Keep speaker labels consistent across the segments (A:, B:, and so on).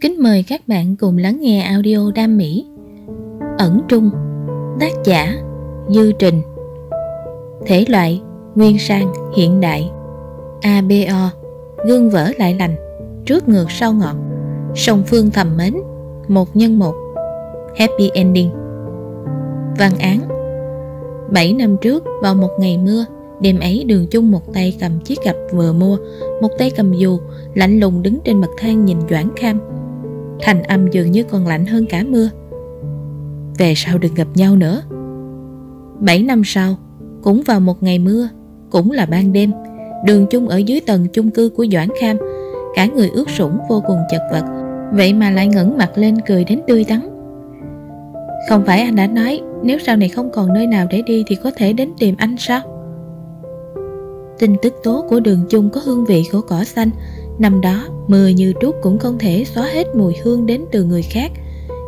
A: Kính mời các bạn cùng lắng nghe audio đam mỹ Ẩn Trung Tác giả Dư Trình Thể loại Nguyên sang hiện đại ABO Gương vỡ lại lành Trước ngược sau ngọt Sông Phương thầm mến Một nhân một Happy Ending Văn án 7 năm trước vào một ngày mưa Đêm ấy đường chung một tay cầm chiếc cặp vừa mua Một tay cầm dù Lạnh lùng đứng trên bậc thang nhìn Doãn Kham Thành âm dường như còn lạnh hơn cả mưa Về sau đừng gặp nhau nữa Bảy năm sau Cũng vào một ngày mưa Cũng là ban đêm Đường chung ở dưới tầng chung cư của Doãn Kham Cả người ướt sũng vô cùng chật vật Vậy mà lại ngẩng mặt lên cười đến tươi tắn Không phải anh đã nói Nếu sau này không còn nơi nào để đi Thì có thể đến tìm anh sao Tin tức tố của đường chung có hương vị của cỏ xanh Năm đó, mưa như trút cũng không thể xóa hết mùi hương đến từ người khác,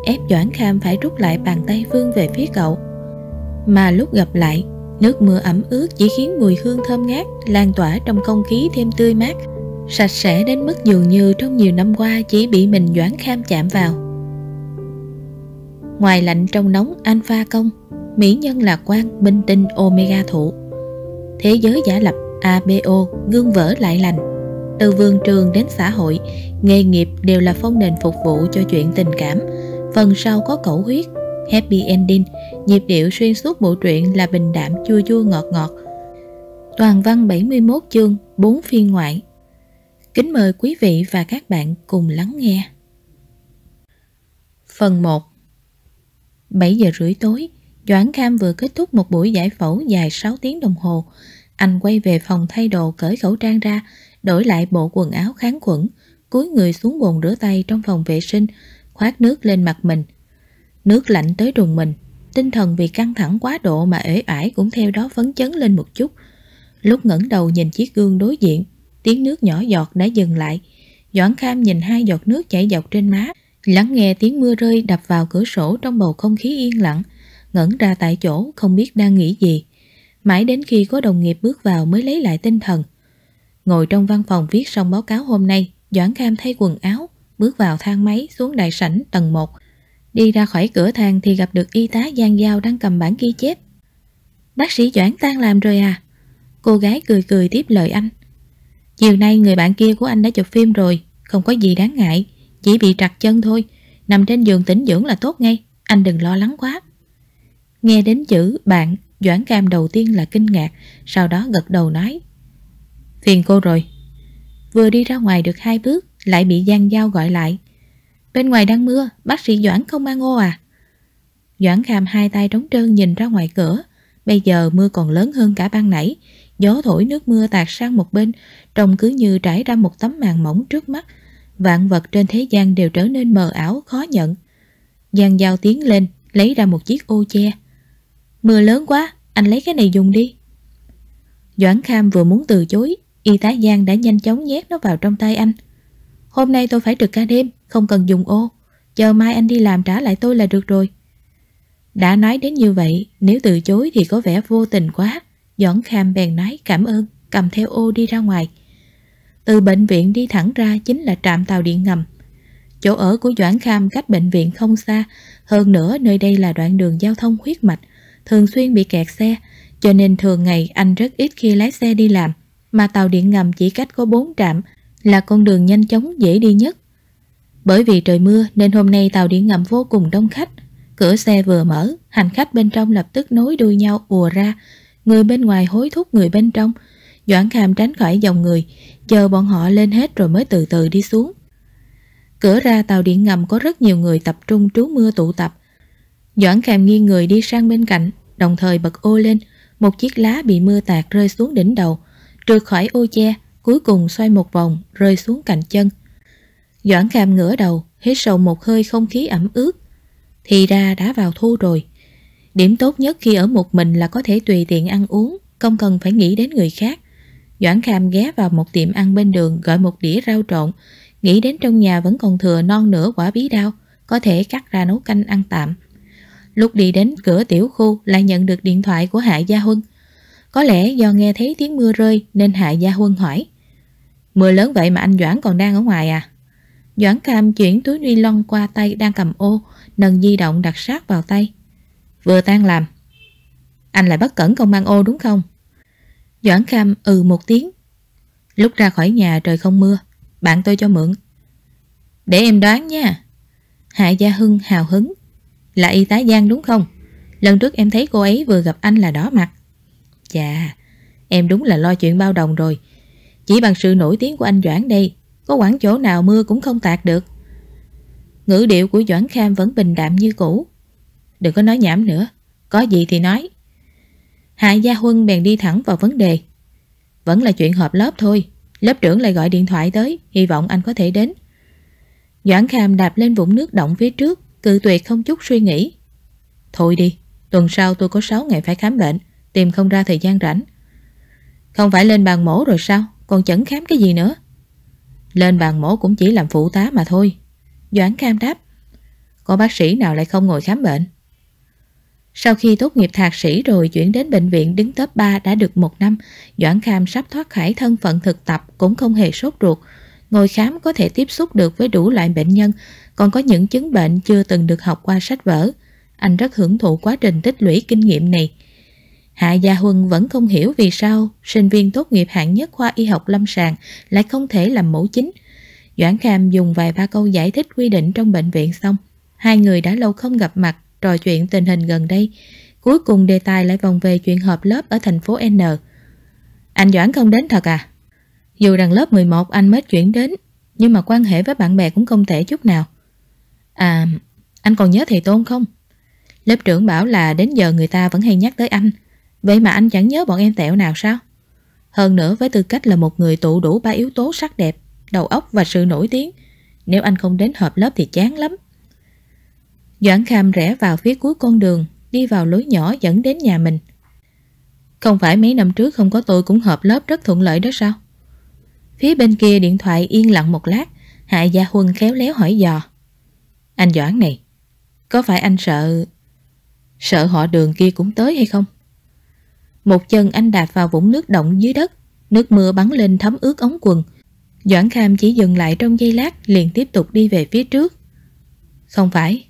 A: ép Doãn Kham phải rút lại bàn tay vương về phía cậu. Mà lúc gặp lại, nước mưa ẩm ướt chỉ khiến mùi hương thơm ngát lan tỏa trong không khí thêm tươi mát, sạch sẽ đến mức dường như trong nhiều năm qua chỉ bị mình Doãn Kham chạm vào. Ngoài lạnh trong nóng alpha công, mỹ nhân lạc quan minh tinh omega thụ. Thế giới giả lập ABO gương vỡ lại lành từ vườn trường đến xã hội, nghề nghiệp đều là phong nền phục vụ cho chuyện tình cảm. Phần sau có cẩu huyết, happy ending, nhịp điệu xuyên suốt bộ truyện là bình đảm chua chua ngọt ngọt. Toàn văn 71 chương, 4 phiên ngoại. Kính mời quý vị và các bạn cùng lắng nghe. Phần 1 7 giờ rưỡi tối, Doãn Cam vừa kết thúc một buổi giải phẫu dài 6 tiếng đồng hồ. Anh quay về phòng thay đồ cởi khẩu trang ra, đổi lại bộ quần áo kháng khuẩn, cúi người xuống bồn rửa tay trong phòng vệ sinh, khoát nước lên mặt mình. Nước lạnh tới đùng mình, tinh thần vì căng thẳng quá độ mà ế ải cũng theo đó phấn chấn lên một chút. Lúc ngẩn đầu nhìn chiếc gương đối diện, tiếng nước nhỏ giọt đã dừng lại. Doãn Kham nhìn hai giọt nước chảy dọc trên má, lắng nghe tiếng mưa rơi đập vào cửa sổ trong bầu không khí yên lặng, ngẩn ra tại chỗ không biết đang nghĩ gì. Mãi đến khi có đồng nghiệp bước vào mới lấy lại tinh thần, Ngồi trong văn phòng viết xong báo cáo hôm nay, Doãn Cam thay quần áo, bước vào thang máy xuống đại sảnh tầng 1. Đi ra khỏi cửa thang thì gặp được y tá Giang Giao đang cầm bản ghi chép. Bác sĩ Doãn tan làm rồi à? Cô gái cười cười tiếp lời anh. Chiều nay người bạn kia của anh đã chụp phim rồi, không có gì đáng ngại, chỉ bị trặt chân thôi, nằm trên giường tĩnh dưỡng là tốt ngay, anh đừng lo lắng quá. Nghe đến chữ bạn, Doãn Cam đầu tiên là kinh ngạc, sau đó gật đầu nói. Phiền cô rồi Vừa đi ra ngoài được hai bước Lại bị Giang Giao gọi lại Bên ngoài đang mưa Bác sĩ Doãn không mang ô à Doãn kham hai tay trống trơn nhìn ra ngoài cửa Bây giờ mưa còn lớn hơn cả ban nãy Gió thổi nước mưa tạt sang một bên Trông cứ như trải ra một tấm màn mỏng trước mắt Vạn vật trên thế gian đều trở nên mờ ảo khó nhận Giang Giao tiến lên Lấy ra một chiếc ô che Mưa lớn quá Anh lấy cái này dùng đi Doãn Kham vừa muốn từ chối Y tá Giang đã nhanh chóng nhét nó vào trong tay anh Hôm nay tôi phải trực ca đêm Không cần dùng ô Chờ mai anh đi làm trả lại tôi là được rồi Đã nói đến như vậy Nếu từ chối thì có vẻ vô tình quá Dõn kham bèn nói cảm ơn Cầm theo ô đi ra ngoài Từ bệnh viện đi thẳng ra Chính là trạm tàu điện ngầm Chỗ ở của Doãn Kham cách bệnh viện không xa Hơn nữa nơi đây là đoạn đường giao thông huyết mạch Thường xuyên bị kẹt xe Cho nên thường ngày anh rất ít khi lái xe đi làm mà tàu điện ngầm chỉ cách có 4 trạm là con đường nhanh chóng dễ đi nhất. Bởi vì trời mưa nên hôm nay tàu điện ngầm vô cùng đông khách. Cửa xe vừa mở, hành khách bên trong lập tức nối đuôi nhau ùa ra. Người bên ngoài hối thúc người bên trong. Doãn Kham tránh khỏi dòng người, chờ bọn họ lên hết rồi mới từ từ đi xuống. Cửa ra tàu điện ngầm có rất nhiều người tập trung trú mưa tụ tập. Doãn Kham nghiêng người đi sang bên cạnh, đồng thời bật ô lên. Một chiếc lá bị mưa tạt rơi xuống đỉnh đầu trượt khỏi ô che, cuối cùng xoay một vòng, rơi xuống cạnh chân. Doãn Kham ngửa đầu, hít sâu một hơi không khí ẩm ướt. Thì ra đã vào thu rồi. Điểm tốt nhất khi ở một mình là có thể tùy tiện ăn uống, không cần phải nghĩ đến người khác. Doãn Kham ghé vào một tiệm ăn bên đường gọi một đĩa rau trộn, nghĩ đến trong nhà vẫn còn thừa non nửa quả bí đao, có thể cắt ra nấu canh ăn tạm. Lúc đi đến cửa tiểu khu lại nhận được điện thoại của Hạ Gia Huân. Có lẽ do nghe thấy tiếng mưa rơi nên Hạ Gia Huân hỏi Mưa lớn vậy mà anh Doãn còn đang ở ngoài à? Doãn Cam chuyển túi ni lông qua tay đang cầm ô, nâng di động đặt sát vào tay. Vừa tan làm. Anh lại bất cẩn không mang ô đúng không? Doãn Cam ừ một tiếng. Lúc ra khỏi nhà trời không mưa, bạn tôi cho mượn. Để em đoán nha. Hạ Gia Hưng hào hứng. Là y tá Giang đúng không? Lần trước em thấy cô ấy vừa gặp anh là đỏ mặt. Chà, dạ, em đúng là lo chuyện bao đồng rồi. Chỉ bằng sự nổi tiếng của anh Doãn đây, có quảng chỗ nào mưa cũng không tạt được. Ngữ điệu của Doãn Kham vẫn bình đạm như cũ. Đừng có nói nhảm nữa, có gì thì nói. Hạ Gia Huân bèn đi thẳng vào vấn đề. Vẫn là chuyện họp lớp thôi, lớp trưởng lại gọi điện thoại tới, hy vọng anh có thể đến. Doãn Kham đạp lên vũng nước động phía trước, cự tuyệt không chút suy nghĩ. Thôi đi, tuần sau tôi có 6 ngày phải khám bệnh, Tìm không ra thời gian rảnh Không phải lên bàn mổ rồi sao Còn chẳng khám cái gì nữa Lên bàn mổ cũng chỉ làm phụ tá mà thôi Doãn cam đáp Có bác sĩ nào lại không ngồi khám bệnh Sau khi tốt nghiệp thạc sĩ rồi chuyển đến bệnh viện đứng top 3 đã được một năm, Doãn Kham sắp thoát khỏi thân phận thực tập cũng không hề sốt ruột. Ngồi khám có thể tiếp xúc được với đủ loại bệnh nhân, còn có những chứng bệnh chưa từng được học qua sách vở. Anh rất hưởng thụ quá trình tích lũy kinh nghiệm này. Hạ Gia Huân vẫn không hiểu vì sao sinh viên tốt nghiệp hạng nhất khoa y học lâm sàng lại không thể làm mẫu chính. Doãn Kham dùng vài ba câu giải thích quy định trong bệnh viện xong. Hai người đã lâu không gặp mặt, trò chuyện tình hình gần đây. Cuối cùng đề tài lại vòng về chuyện hợp lớp ở thành phố N. Anh Doãn không đến thật à? Dù rằng lớp 11 anh mới chuyển đến, nhưng mà quan hệ với bạn bè cũng không thể chút nào. À, anh còn nhớ thầy Tôn không? Lớp trưởng bảo là đến giờ người ta vẫn hay nhắc tới anh. Vậy mà anh chẳng nhớ bọn em tẹo nào sao? Hơn nữa với tư cách là một người tụ đủ ba yếu tố sắc đẹp, đầu óc và sự nổi tiếng, nếu anh không đến họp lớp thì chán lắm. Doãn Kham rẽ vào phía cuối con đường, đi vào lối nhỏ dẫn đến nhà mình. Không phải mấy năm trước không có tôi cũng họp lớp rất thuận lợi đó sao? Phía bên kia điện thoại yên lặng một lát, Hạ Gia Huân khéo léo hỏi dò. Anh Doãn này, có phải anh sợ... sợ họ đường kia cũng tới hay không? Một chân anh đạp vào vũng nước động dưới đất, nước mưa bắn lên thấm ướt ống quần. Doãn Kham chỉ dừng lại trong giây lát liền tiếp tục đi về phía trước. Không phải.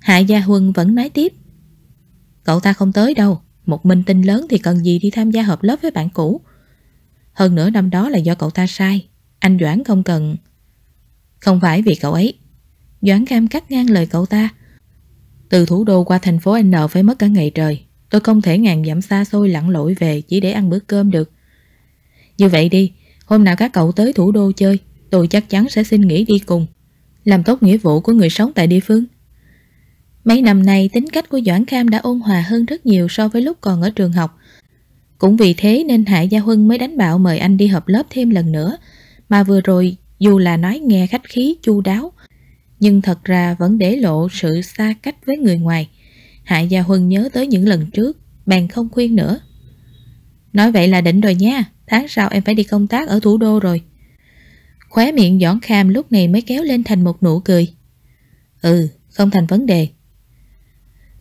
A: Hạ Gia Huân vẫn nói tiếp. Cậu ta không tới đâu, một minh tinh lớn thì cần gì đi tham gia hợp lớp với bạn cũ. Hơn nữa năm đó là do cậu ta sai, anh Doãn không cần... Không phải vì cậu ấy. Doãn kham cắt ngang lời cậu ta. Từ thủ đô qua thành phố N phải mất cả ngày trời. Tôi không thể ngàn dặm xa xôi lặn lội về chỉ để ăn bữa cơm được. Như vậy đi, hôm nào các cậu tới thủ đô chơi, tôi chắc chắn sẽ xin nghỉ đi cùng. Làm tốt nghĩa vụ của người sống tại địa phương. Mấy năm nay tính cách của Doãn Kham đã ôn hòa hơn rất nhiều so với lúc còn ở trường học. Cũng vì thế nên Hạ Gia Huân mới đánh bạo mời anh đi hợp lớp thêm lần nữa. Mà vừa rồi dù là nói nghe khách khí chu đáo, nhưng thật ra vẫn để lộ sự xa cách với người ngoài. Hạ Gia Huân nhớ tới những lần trước Bèn không khuyên nữa Nói vậy là đỉnh rồi nha Tháng sau em phải đi công tác ở thủ đô rồi Khóe miệng Doãn Kham lúc này mới kéo lên thành một nụ cười Ừ, không thành vấn đề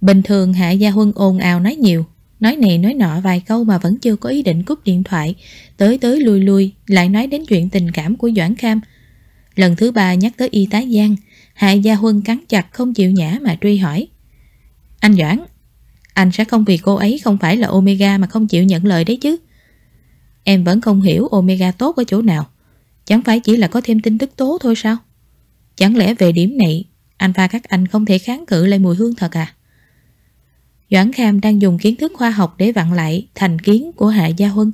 A: Bình thường Hạ Gia Huân ồn ào nói nhiều Nói này nói nọ vài câu mà vẫn chưa có ý định cúp điện thoại Tới tới lui lui Lại nói đến chuyện tình cảm của Doãn Kham Lần thứ ba nhắc tới y tá Giang Hạ Gia Huân cắn chặt không chịu nhã mà truy hỏi anh Doãn Anh sẽ không vì cô ấy không phải là Omega mà không chịu nhận lời đấy chứ Em vẫn không hiểu Omega tốt ở chỗ nào Chẳng phải chỉ là có thêm tin tức tố thôi sao Chẳng lẽ về điểm này Anh và các anh không thể kháng cự lại mùi hương thật à Doãn Kham đang dùng kiến thức khoa học để vặn lại thành kiến của Hạ Gia Huân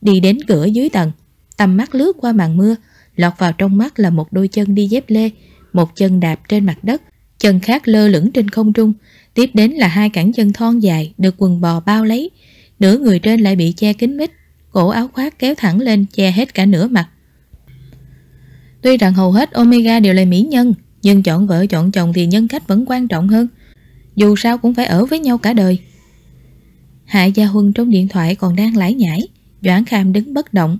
A: Đi đến cửa dưới tầng Tầm mắt lướt qua màn mưa Lọt vào trong mắt là một đôi chân đi dép lê Một chân đạp trên mặt đất Chân khác lơ lửng trên không trung Tiếp đến là hai cẳng chân thon dài được quần bò bao lấy, nửa người trên lại bị che kín mít, cổ áo khoác kéo thẳng lên che hết cả nửa mặt. Tuy rằng hầu hết Omega đều là mỹ nhân, nhưng chọn vợ chọn chồng thì nhân cách vẫn quan trọng hơn. Dù sao cũng phải ở với nhau cả đời. Hạ Gia Huân trong điện thoại còn đang lải nhải, Doãn Kham đứng bất động,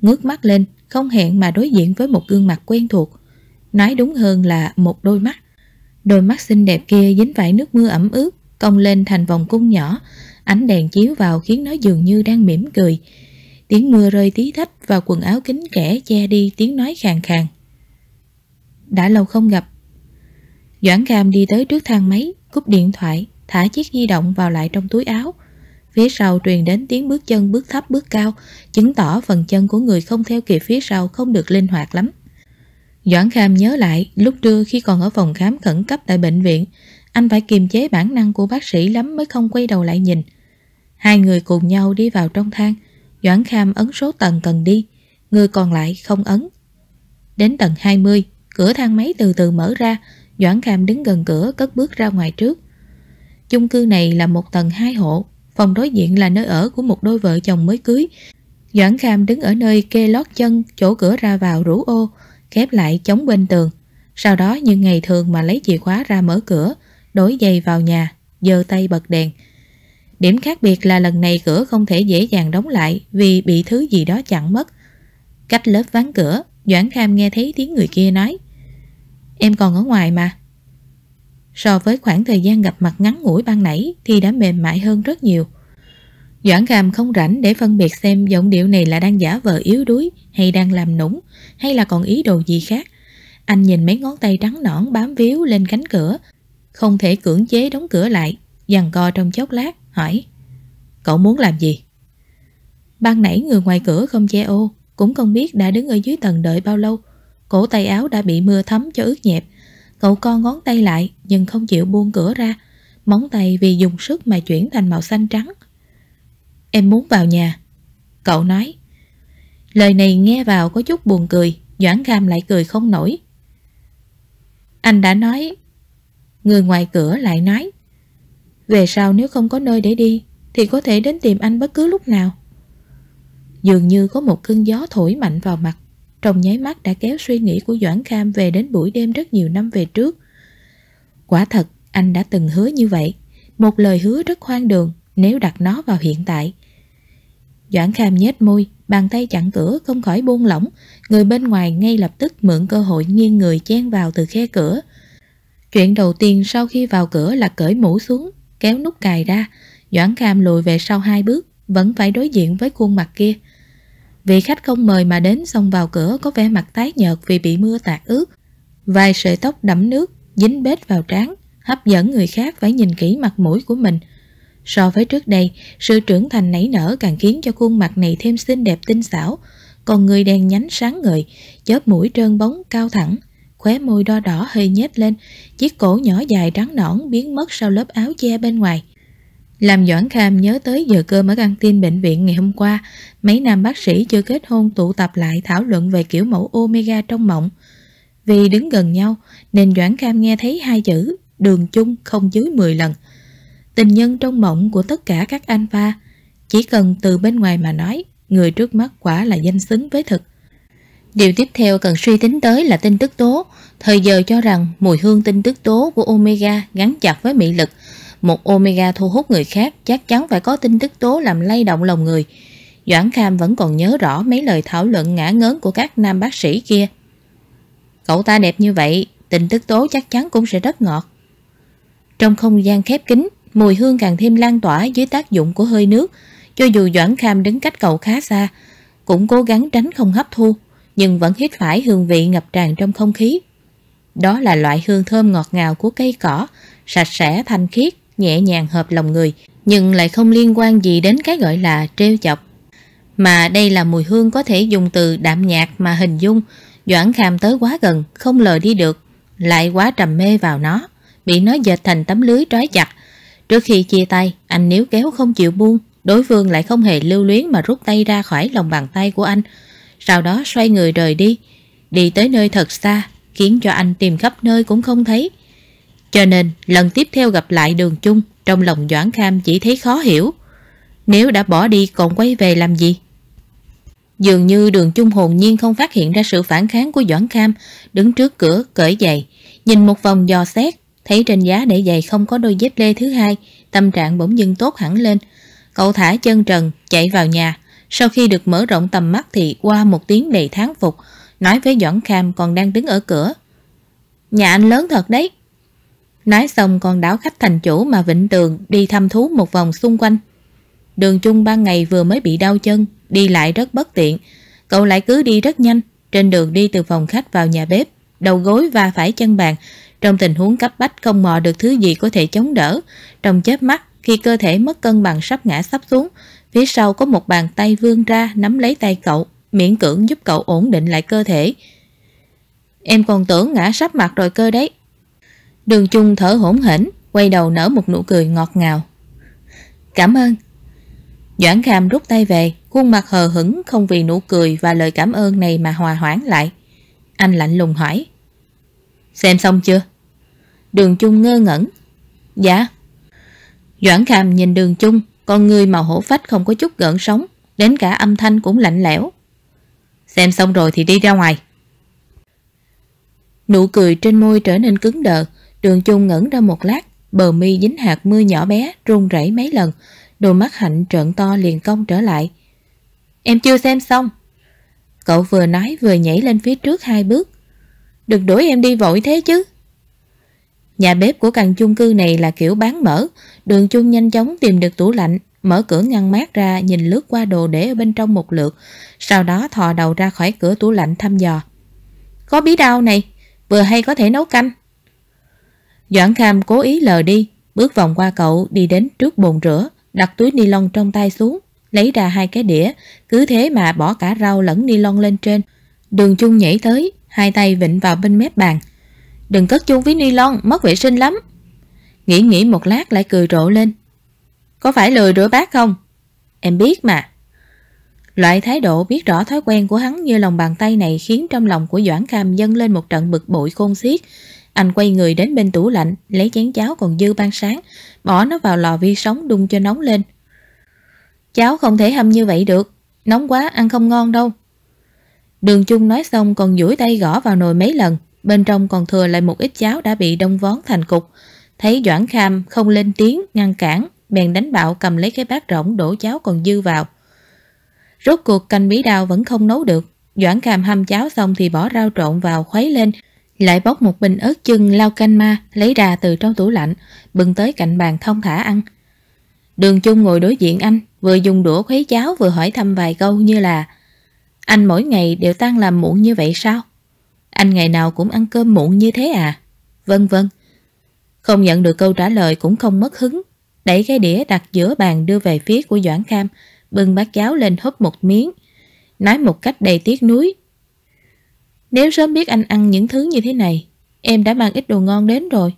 A: ngước mắt lên, không hẹn mà đối diện với một gương mặt quen thuộc. Nói đúng hơn là một đôi mắt. Đôi mắt xinh đẹp kia dính vải nước mưa ẩm ướt, cong lên thành vòng cung nhỏ, ánh đèn chiếu vào khiến nó dường như đang mỉm cười. Tiếng mưa rơi tí thách vào quần áo kính kẻ che đi tiếng nói khàn khàn. Đã lâu không gặp. Doãn Cam đi tới trước thang máy, cúp điện thoại, thả chiếc di động vào lại trong túi áo. Phía sau truyền đến tiếng bước chân bước thấp bước cao, chứng tỏ phần chân của người không theo kịp phía sau không được linh hoạt lắm. Doãn Kham nhớ lại lúc trưa khi còn ở phòng khám khẩn cấp tại bệnh viện, anh phải kiềm chế bản năng của bác sĩ lắm mới không quay đầu lại nhìn. Hai người cùng nhau đi vào trong thang, Doãn Kham ấn số tầng cần đi, người còn lại không ấn. Đến tầng 20, cửa thang máy từ từ mở ra, Doãn Kham đứng gần cửa cất bước ra ngoài trước. Chung cư này là một tầng hai hộ, phòng đối diện là nơi ở của một đôi vợ chồng mới cưới. Doãn Kham đứng ở nơi kê lót chân chỗ cửa ra vào rủ ô, khép lại chống bên tường. Sau đó như ngày thường mà lấy chìa khóa ra mở cửa, đối dây vào nhà, giơ tay bật đèn. Điểm khác biệt là lần này cửa không thể dễ dàng đóng lại vì bị thứ gì đó chặn mất. Cách lớp ván cửa, Doãn Kham nghe thấy tiếng người kia nói Em còn ở ngoài mà. So với khoảng thời gian gặp mặt ngắn ngủi ban nãy thì đã mềm mại hơn rất nhiều. Doãn Kham không rảnh để phân biệt xem giọng điệu này là đang giả vờ yếu đuối hay đang làm nũng hay là còn ý đồ gì khác. Anh nhìn mấy ngón tay trắng nõn bám víu lên cánh cửa, không thể cưỡng chế đóng cửa lại, dằn co trong chốc lát, hỏi Cậu muốn làm gì? Ban nãy người ngoài cửa không che ô, cũng không biết đã đứng ở dưới tầng đợi bao lâu. Cổ tay áo đã bị mưa thấm cho ướt nhẹp. Cậu co ngón tay lại nhưng không chịu buông cửa ra. Móng tay vì dùng sức mà chuyển thành màu xanh trắng. Em muốn vào nhà Cậu nói Lời này nghe vào có chút buồn cười Doãn Cam lại cười không nổi Anh đã nói Người ngoài cửa lại nói Về sau nếu không có nơi để đi Thì có thể đến tìm anh bất cứ lúc nào Dường như có một cơn gió thổi mạnh vào mặt Trong nháy mắt đã kéo suy nghĩ của Doãn Cam Về đến buổi đêm rất nhiều năm về trước Quả thật anh đã từng hứa như vậy Một lời hứa rất hoang đường nếu đặt nó vào hiện tại. Doãn Kham nhếch môi, bàn tay chặn cửa không khỏi buông lỏng, người bên ngoài ngay lập tức mượn cơ hội nghiêng người chen vào từ khe cửa. Chuyện đầu tiên sau khi vào cửa là cởi mũ xuống, kéo nút cài ra, Doãn Kham lùi về sau hai bước, vẫn phải đối diện với khuôn mặt kia. Vị khách không mời mà đến xông vào cửa có vẻ mặt tái nhợt vì bị mưa tạt ướt. Vài sợi tóc đẫm nước, dính bết vào trán, hấp dẫn người khác phải nhìn kỹ mặt mũi của mình – So với trước đây, sự trưởng thành nảy nở càng khiến cho khuôn mặt này thêm xinh đẹp tinh xảo, còn người đèn nhánh sáng ngời, chớp mũi trơn bóng cao thẳng, khóe môi đo đỏ hơi nhếch lên, chiếc cổ nhỏ dài trắng nõn biến mất sau lớp áo che bên ngoài. Làm Doãn Kham nhớ tới giờ cơm ở căng tin bệnh viện ngày hôm qua, mấy nam bác sĩ chưa kết hôn tụ tập lại thảo luận về kiểu mẫu omega trong mộng. Vì đứng gần nhau nên Doãn Kham nghe thấy hai chữ đường chung không dưới 10 lần. Tình nhân trong mộng của tất cả các anh pha Chỉ cần từ bên ngoài mà nói Người trước mắt quả là danh xứng với thực Điều tiếp theo cần suy tính tới là tin tức tố Thời giờ cho rằng mùi hương tin tức tố của Omega gắn chặt với mị lực Một Omega thu hút người khác chắc chắn phải có tin tức tố làm lay động lòng người Doãn Kham vẫn còn nhớ rõ mấy lời thảo luận ngã ngớn của các nam bác sĩ kia Cậu ta đẹp như vậy, tình tức tố chắc chắn cũng sẽ rất ngọt Trong không gian khép kín mùi hương càng thêm lan tỏa dưới tác dụng của hơi nước. Cho dù Doãn Kham đứng cách cậu khá xa, cũng cố gắng tránh không hấp thu, nhưng vẫn hít phải hương vị ngập tràn trong không khí. Đó là loại hương thơm ngọt ngào của cây cỏ, sạch sẽ, thanh khiết, nhẹ nhàng hợp lòng người, nhưng lại không liên quan gì đến cái gọi là treo chọc. Mà đây là mùi hương có thể dùng từ đạm nhạt mà hình dung, Doãn Kham tới quá gần, không lờ đi được, lại quá trầm mê vào nó, bị nó dệt thành tấm lưới trói chặt, Trước khi chia tay, anh níu kéo không chịu buông, đối phương lại không hề lưu luyến mà rút tay ra khỏi lòng bàn tay của anh. Sau đó xoay người rời đi, đi tới nơi thật xa, khiến cho anh tìm khắp nơi cũng không thấy. Cho nên, lần tiếp theo gặp lại đường chung, trong lòng Doãn Kham chỉ thấy khó hiểu. Nếu đã bỏ đi còn quay về làm gì? Dường như đường chung hồn nhiên không phát hiện ra sự phản kháng của Doãn Kham, đứng trước cửa, cởi giày, nhìn một vòng dò xét Thấy trên giá để giày không có đôi dép lê thứ hai, tâm trạng bỗng dưng tốt hẳn lên. Cậu thả chân trần, chạy vào nhà. Sau khi được mở rộng tầm mắt thì qua một tiếng đầy tháng phục, nói với Doãn Kham còn đang đứng ở cửa. Nhà anh lớn thật đấy. Nói xong còn đảo khách thành chủ mà Vịnh Tường đi thăm thú một vòng xung quanh. Đường chung ban ngày vừa mới bị đau chân, đi lại rất bất tiện. Cậu lại cứ đi rất nhanh, trên đường đi từ phòng khách vào nhà bếp, đầu gối và phải chân bàn, trong tình huống cấp bách không mò được thứ gì có thể chống đỡ, trong chớp mắt khi cơ thể mất cân bằng sắp ngã sắp xuống, phía sau có một bàn tay vươn ra nắm lấy tay cậu, miễn cưỡng giúp cậu ổn định lại cơ thể. Em còn tưởng ngã sắp mặt rồi cơ đấy. Đường chung thở hổn hển, quay đầu nở một nụ cười ngọt ngào. Cảm ơn. Doãn Kham rút tay về, khuôn mặt hờ hững không vì nụ cười và lời cảm ơn này mà hòa hoãn lại. Anh lạnh lùng hỏi. Xem xong chưa? Đường chung ngơ ngẩn. Dạ. Doãn Kham nhìn đường chung, con người màu hổ phách không có chút gợn sóng, đến cả âm thanh cũng lạnh lẽo. Xem xong rồi thì đi ra ngoài. Nụ cười trên môi trở nên cứng đờ, đường chung ngẩn ra một lát, bờ mi dính hạt mưa nhỏ bé, run rẩy mấy lần, đôi mắt hạnh trợn to liền cong trở lại. Em chưa xem xong. Cậu vừa nói vừa nhảy lên phía trước hai bước, Đừng đuổi em đi vội thế chứ Nhà bếp của căn chung cư này là kiểu bán mở Đường chung nhanh chóng tìm được tủ lạnh Mở cửa ngăn mát ra Nhìn lướt qua đồ để ở bên trong một lượt Sau đó thò đầu ra khỏi cửa tủ lạnh thăm dò Có bí đao này Vừa hay có thể nấu canh Doãn Kham cố ý lờ đi Bước vòng qua cậu đi đến trước bồn rửa Đặt túi ni lông trong tay xuống Lấy ra hai cái đĩa Cứ thế mà bỏ cả rau lẫn ni lông lên trên Đường chung nhảy tới hai tay vịnh vào bên mép bàn. Đừng cất chung với ni lon, mất vệ sinh lắm. Nghĩ nghĩ một lát lại cười rộ lên. Có phải lười rửa bát không? Em biết mà. Loại thái độ biết rõ thói quen của hắn như lòng bàn tay này khiến trong lòng của Doãn Cam dâng lên một trận bực bội khôn xiết. Anh quay người đến bên tủ lạnh, lấy chén cháo còn dư ban sáng, bỏ nó vào lò vi sóng đun cho nóng lên. Cháo không thể hâm như vậy được, nóng quá ăn không ngon đâu. Đường Chung nói xong còn duỗi tay gõ vào nồi mấy lần, bên trong còn thừa lại một ít cháo đã bị đông vón thành cục. Thấy Doãn Kham không lên tiếng, ngăn cản, bèn đánh bạo cầm lấy cái bát rỗng đổ cháo còn dư vào. Rốt cuộc canh bí đao vẫn không nấu được, Doãn Kham hâm cháo xong thì bỏ rau trộn vào khuấy lên, lại bóc một bình ớt chưng lau canh ma, lấy ra từ trong tủ lạnh, bưng tới cạnh bàn thông thả ăn. Đường Chung ngồi đối diện anh, vừa dùng đũa khuấy cháo vừa hỏi thăm vài câu như là anh mỗi ngày đều tan làm muộn như vậy sao? Anh ngày nào cũng ăn cơm muộn như thế à? Vân vân. Không nhận được câu trả lời cũng không mất hứng. Đẩy cái đĩa đặt giữa bàn đưa về phía của Doãn Kham, bưng bát cháo lên húp một miếng. Nói một cách đầy tiếc nuối. Nếu sớm biết anh ăn những thứ như thế này, em đã mang ít đồ ngon đến rồi.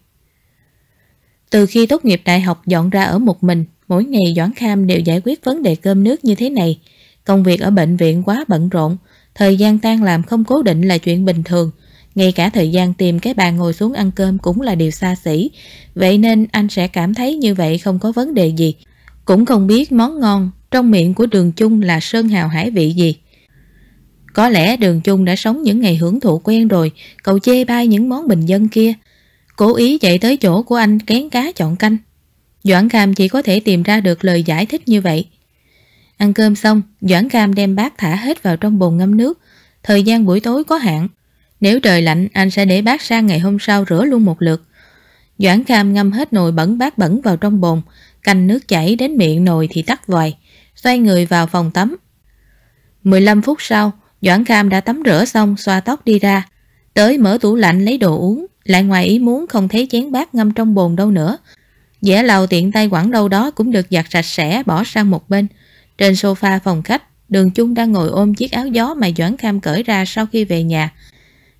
A: Từ khi tốt nghiệp đại học dọn ra ở một mình, mỗi ngày Doãn Kham đều giải quyết vấn đề cơm nước như thế này. Công việc ở bệnh viện quá bận rộn, thời gian tan làm không cố định là chuyện bình thường. Ngay cả thời gian tìm cái bàn ngồi xuống ăn cơm cũng là điều xa xỉ. Vậy nên anh sẽ cảm thấy như vậy không có vấn đề gì. Cũng không biết món ngon trong miệng của Đường Chung là sơn hào hải vị gì. Có lẽ Đường Chung đã sống những ngày hưởng thụ quen rồi, cậu chê bai những món bình dân kia. Cố ý chạy tới chỗ của anh kén cá chọn canh. Doãn Cam chỉ có thể tìm ra được lời giải thích như vậy. Ăn cơm xong, Doãn Cam đem bát thả hết vào trong bồn ngâm nước. Thời gian buổi tối có hạn. Nếu trời lạnh, anh sẽ để bát sang ngày hôm sau rửa luôn một lượt. Doãn Cam ngâm hết nồi bẩn bát bẩn vào trong bồn, cành nước chảy đến miệng nồi thì tắt vòi, xoay người vào phòng tắm. 15 phút sau, Doãn Cam đã tắm rửa xong xoa tóc đi ra. Tới mở tủ lạnh lấy đồ uống, lại ngoài ý muốn không thấy chén bát ngâm trong bồn đâu nữa. Dẻ lầu tiện tay quẳng đâu đó cũng được giặt sạch sẽ bỏ sang một bên. Trên sofa phòng khách, đường chung đang ngồi ôm chiếc áo gió mà Doãn Kham cởi ra sau khi về nhà.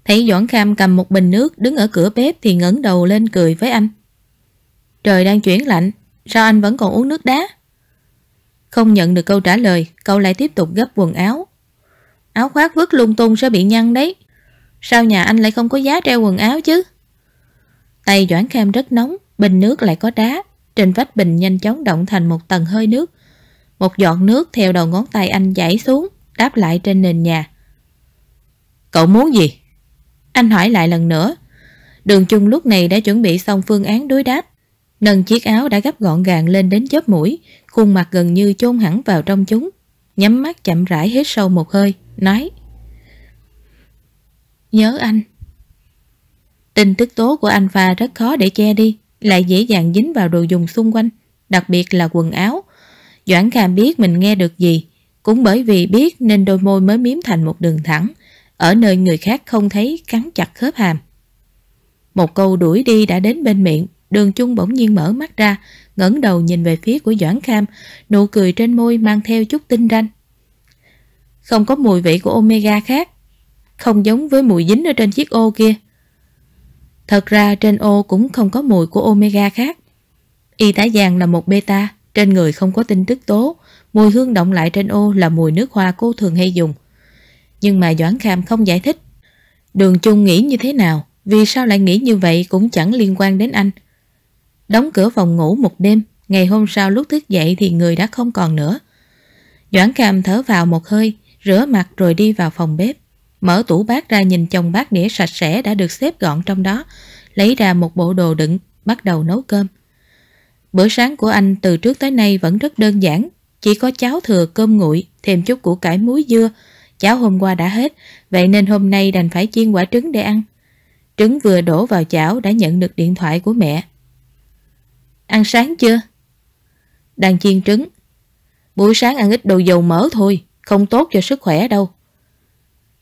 A: Thấy Doãn Kham cầm một bình nước đứng ở cửa bếp thì ngẩng đầu lên cười với anh. Trời đang chuyển lạnh, sao anh vẫn còn uống nước đá? Không nhận được câu trả lời, cậu lại tiếp tục gấp quần áo. Áo khoác vứt lung tung sẽ bị nhăn đấy. Sao nhà anh lại không có giá treo quần áo chứ? Tay Doãn Kham rất nóng, bình nước lại có đá. Trên vách bình nhanh chóng động thành một tầng hơi nước. Một giọt nước theo đầu ngón tay anh chảy xuống, đáp lại trên nền nhà. Cậu muốn gì? Anh hỏi lại lần nữa. Đường chung lúc này đã chuẩn bị xong phương án đối đáp. Nâng chiếc áo đã gấp gọn gàng lên đến chớp mũi, khuôn mặt gần như chôn hẳn vào trong chúng. Nhắm mắt chậm rãi hết sâu một hơi, nói Nhớ anh tình tức tố của anh pha rất khó để che đi, lại dễ dàng dính vào đồ dùng xung quanh, đặc biệt là quần áo. Doãn Kham biết mình nghe được gì, cũng bởi vì biết nên đôi môi mới miếm thành một đường thẳng, ở nơi người khác không thấy cắn chặt khớp hàm. Một câu đuổi đi đã đến bên miệng, đường chung bỗng nhiên mở mắt ra, ngẩng đầu nhìn về phía của Doãn Kham, nụ cười trên môi mang theo chút tinh ranh. Không có mùi vị của omega khác, không giống với mùi dính ở trên chiếc ô kia. Thật ra trên ô cũng không có mùi của omega khác. Y tá vàng là một beta, trên người không có tin tức tố, mùi hương động lại trên ô là mùi nước hoa cô thường hay dùng. Nhưng mà Doãn Kham không giải thích. Đường chung nghĩ như thế nào, vì sao lại nghĩ như vậy cũng chẳng liên quan đến anh. Đóng cửa phòng ngủ một đêm, ngày hôm sau lúc thức dậy thì người đã không còn nữa. Doãn Kham thở vào một hơi, rửa mặt rồi đi vào phòng bếp. Mở tủ bát ra nhìn chồng bát đĩa sạch sẽ đã được xếp gọn trong đó, lấy ra một bộ đồ đựng, bắt đầu nấu cơm. Bữa sáng của anh từ trước tới nay vẫn rất đơn giản, chỉ có cháo thừa cơm nguội, thêm chút củ cải muối dưa. Cháo hôm qua đã hết, vậy nên hôm nay đành phải chiên quả trứng để ăn. Trứng vừa đổ vào chảo đã nhận được điện thoại của mẹ. Ăn sáng chưa? Đang chiên trứng. Buổi sáng ăn ít đồ dầu mỡ thôi, không tốt cho sức khỏe đâu.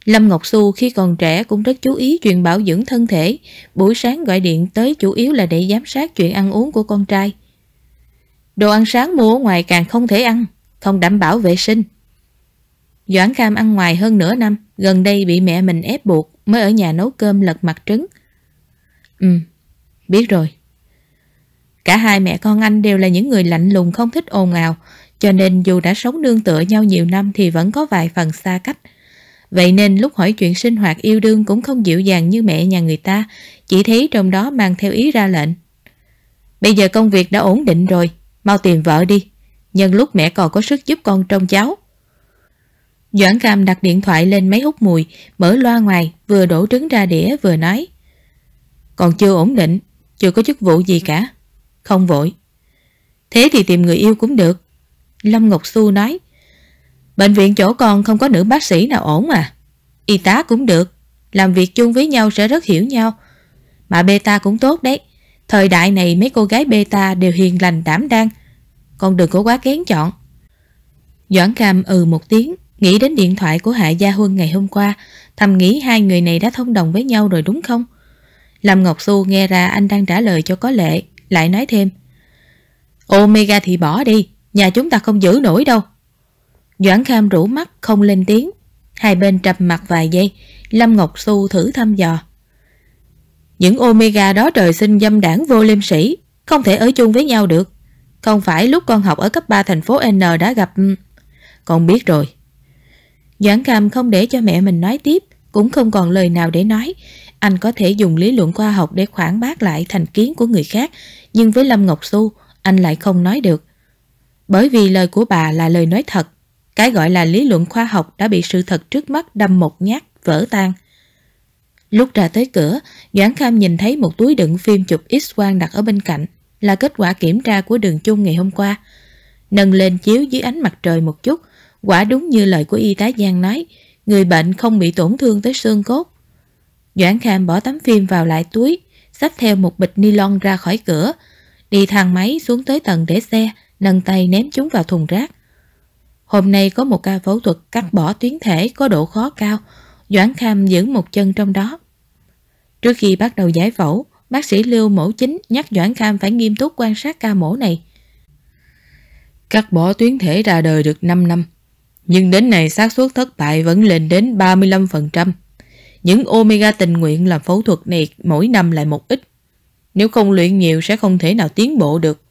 A: Lâm Ngọc Xu khi còn trẻ cũng rất chú ý chuyện bảo dưỡng thân thể. Buổi sáng gọi điện tới chủ yếu là để giám sát chuyện ăn uống của con trai. Đồ ăn sáng mua ở ngoài càng không thể ăn, không đảm bảo vệ sinh. Doãn Kham ăn ngoài hơn nửa năm, gần đây bị mẹ mình ép buộc mới ở nhà nấu cơm lật mặt trứng. Ừ, biết rồi. Cả hai mẹ con anh đều là những người lạnh lùng không thích ồn ào, cho nên dù đã sống nương tựa nhau nhiều năm thì vẫn có vài phần xa cách. Vậy nên lúc hỏi chuyện sinh hoạt yêu đương cũng không dịu dàng như mẹ nhà người ta, chỉ thấy trong đó mang theo ý ra lệnh. Bây giờ công việc đã ổn định rồi, Mau tìm vợ đi Nhân lúc mẹ còn có sức giúp con trông cháu Doãn Cam đặt điện thoại lên máy hút mùi Mở loa ngoài Vừa đổ trứng ra đĩa vừa nói Còn chưa ổn định Chưa có chức vụ gì cả Không vội Thế thì tìm người yêu cũng được Lâm Ngọc Xu nói Bệnh viện chỗ con không có nữ bác sĩ nào ổn à Y tá cũng được Làm việc chung với nhau sẽ rất hiểu nhau Mà beta cũng tốt đấy Thời đại này mấy cô gái beta đều hiền lành đảm đang Con đừng có quá kén chọn Doãn Cam ừ một tiếng Nghĩ đến điện thoại của Hạ Gia Huân ngày hôm qua Thầm nghĩ hai người này đã thông đồng với nhau rồi đúng không Lâm Ngọc Xu nghe ra anh đang trả lời cho có lệ Lại nói thêm Omega thì bỏ đi Nhà chúng ta không giữ nổi đâu Doãn Kham rủ mắt không lên tiếng Hai bên trầm mặt vài giây Lâm Ngọc Xu thử thăm dò những Omega đó trời sinh dâm đảng vô liêm sỉ, không thể ở chung với nhau được. Không phải lúc con học ở cấp 3 thành phố N đã gặp... Con biết rồi. Doãn Cam không để cho mẹ mình nói tiếp, cũng không còn lời nào để nói. Anh có thể dùng lý luận khoa học để phản bác lại thành kiến của người khác, nhưng với Lâm Ngọc Xu, anh lại không nói được. Bởi vì lời của bà là lời nói thật, cái gọi là lý luận khoa học đã bị sự thật trước mắt đâm một nhát, vỡ tan. Lúc ra tới cửa, Doãn Kham nhìn thấy một túi đựng phim chụp x-quang đặt ở bên cạnh, là kết quả kiểm tra của đường chung ngày hôm qua. Nâng lên chiếu dưới ánh mặt trời một chút, quả đúng như lời của y tá Giang nói, người bệnh không bị tổn thương tới xương cốt. Doãn Kham bỏ tấm phim vào lại túi, xách theo một bịch ni lông ra khỏi cửa, đi thang máy xuống tới tầng để xe, nâng tay ném chúng vào thùng rác. Hôm nay có một ca phẫu thuật cắt bỏ tuyến thể có độ khó cao, Doãn Kham giữ một chân trong đó. Trước khi bắt đầu giải phẫu, bác sĩ Lưu Mổ Chính nhắc Doãn Kham phải nghiêm túc quan sát ca mổ này. Cắt bỏ tuyến thể ra đời được 5 năm, nhưng đến nay xác suất thất bại vẫn lên đến 35%. Những omega tình nguyện làm phẫu thuật này mỗi năm lại một ít. Nếu không luyện nhiều sẽ không thể nào tiến bộ được.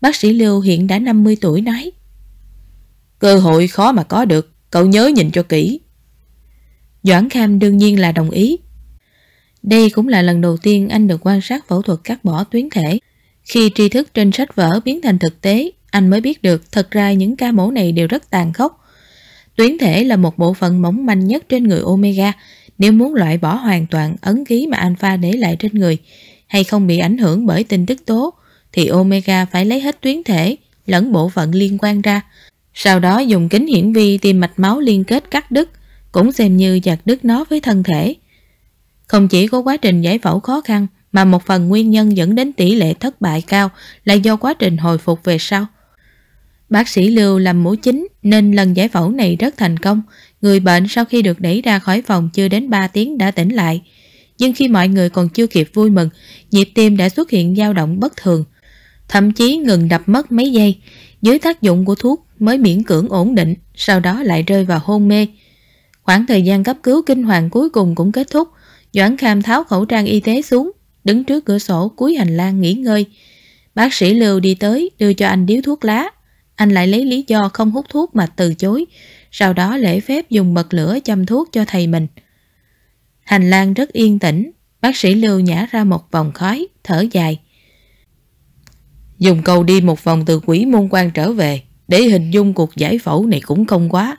A: Bác sĩ Lưu hiện đã 50 tuổi nói. Cơ hội khó mà có được, cậu nhớ nhìn cho kỹ. Doãn Kham đương nhiên là đồng ý. Đây cũng là lần đầu tiên anh được quan sát phẫu thuật cắt bỏ tuyến thể. Khi tri thức trên sách vở biến thành thực tế, anh mới biết được thật ra những ca mổ này đều rất tàn khốc. Tuyến thể là một bộ phận mỏng manh nhất trên người Omega. Nếu muốn loại bỏ hoàn toàn ấn ký mà Alpha để lại trên người hay không bị ảnh hưởng bởi tin tức tố, thì Omega phải lấy hết tuyến thể lẫn bộ phận liên quan ra. Sau đó dùng kính hiển vi tìm mạch máu liên kết cắt đứt cũng xem như chặt đứt nó với thân thể. Không chỉ có quá trình giải phẫu khó khăn mà một phần nguyên nhân dẫn đến tỷ lệ thất bại cao là do quá trình hồi phục về sau. Bác sĩ Lưu làm mũi chính nên lần giải phẫu này rất thành công. Người bệnh sau khi được đẩy ra khỏi phòng chưa đến 3 tiếng đã tỉnh lại. Nhưng khi mọi người còn chưa kịp vui mừng, nhịp tim đã xuất hiện dao động bất thường. Thậm chí ngừng đập mất mấy giây, dưới tác dụng của thuốc mới miễn cưỡng ổn định, sau đó lại rơi vào hôn mê. Khoảng thời gian cấp cứu kinh hoàng cuối cùng cũng kết thúc. Doãn Kham tháo khẩu trang y tế xuống, đứng trước cửa sổ cuối hành lang nghỉ ngơi. Bác sĩ Lưu đi tới đưa cho anh điếu thuốc lá. Anh lại lấy lý do không hút thuốc mà từ chối, sau đó lễ phép dùng bật lửa châm thuốc cho thầy mình. Hành lang rất yên tĩnh, bác sĩ Lưu nhả ra một vòng khói, thở dài. Dùng cầu đi một vòng từ quỷ môn quan trở về, để hình dung cuộc giải phẫu này cũng không quá.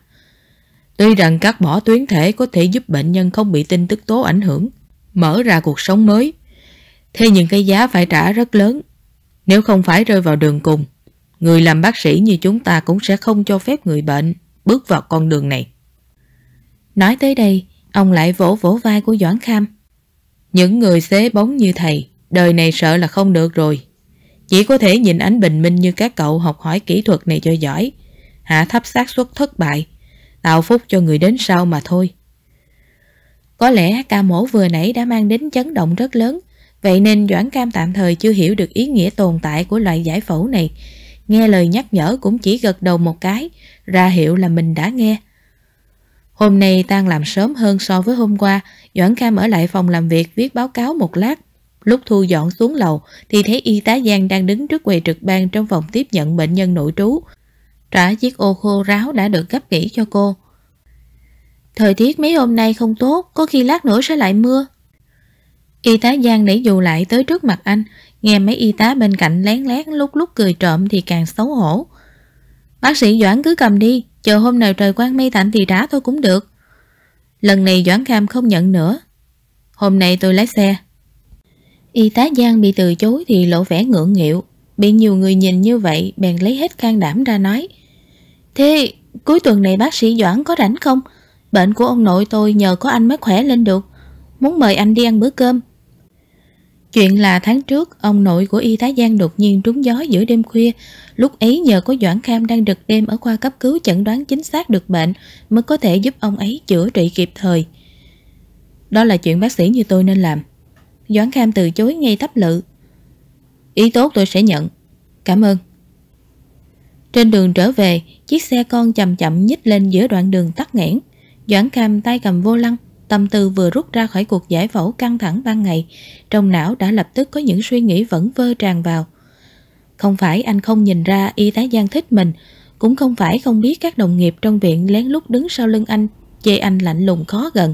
A: Tuy rằng cắt bỏ tuyến thể có thể giúp bệnh nhân không bị tin tức tố ảnh hưởng, mở ra cuộc sống mới, thế nhưng cái giá phải trả rất lớn. Nếu không phải rơi vào đường cùng, người làm bác sĩ như chúng ta cũng sẽ không cho phép người bệnh bước vào con đường này. Nói tới đây, ông lại vỗ vỗ vai của Doãn Kham. Những người xế bóng như thầy, đời này sợ là không được rồi. Chỉ có thể nhìn ánh bình minh như các cậu học hỏi kỹ thuật này cho giỏi, hạ thấp xác suất thất bại, tạo phúc cho người đến sau mà thôi. Có lẽ ca mổ vừa nãy đã mang đến chấn động rất lớn, vậy nên Doãn Cam tạm thời chưa hiểu được ý nghĩa tồn tại của loại giải phẫu này. Nghe lời nhắc nhở cũng chỉ gật đầu một cái, ra hiệu là mình đã nghe. Hôm nay tan làm sớm hơn so với hôm qua, Doãn Cam ở lại phòng làm việc viết báo cáo một lát. Lúc thu dọn xuống lầu thì thấy y tá Giang đang đứng trước quầy trực ban trong phòng tiếp nhận bệnh nhân nội trú trả chiếc ô khô ráo đã được gấp kỹ cho cô. Thời tiết mấy hôm nay không tốt, có khi lát nữa sẽ lại mưa. Y tá Giang đẩy dù lại tới trước mặt anh, nghe mấy y tá bên cạnh lén lén lúc lúc cười trộm thì càng xấu hổ. Bác sĩ Doãn cứ cầm đi, chờ hôm nào trời quang mây tạnh thì trả tôi cũng được. Lần này Doãn Cam không nhận nữa. Hôm nay tôi lái xe. Y tá Giang bị từ chối thì lộ vẻ ngượng nghịu, bị nhiều người nhìn như vậy bèn lấy hết can đảm ra nói – Thế cuối tuần này bác sĩ Doãn có rảnh không? Bệnh của ông nội tôi nhờ có anh mới khỏe lên được Muốn mời anh đi ăn bữa cơm Chuyện là tháng trước Ông nội của y tá Giang đột nhiên trúng gió giữa đêm khuya Lúc ấy nhờ có Doãn Kham đang trực đêm ở khoa cấp cứu chẩn đoán chính xác được bệnh Mới có thể giúp ông ấy chữa trị kịp thời Đó là chuyện bác sĩ như tôi nên làm Doãn Kham từ chối ngay thấp lự Ý tốt tôi sẽ nhận Cảm ơn trên đường trở về, chiếc xe con chậm chậm nhích lên giữa đoạn đường tắc nghẽn. Doãn Cam tay cầm vô lăng, tâm tư vừa rút ra khỏi cuộc giải phẫu căng thẳng ban ngày, trong não đã lập tức có những suy nghĩ vẫn vơ tràn vào. Không phải anh không nhìn ra y tá Giang thích mình, cũng không phải không biết các đồng nghiệp trong viện lén lút đứng sau lưng anh, chê anh lạnh lùng khó gần.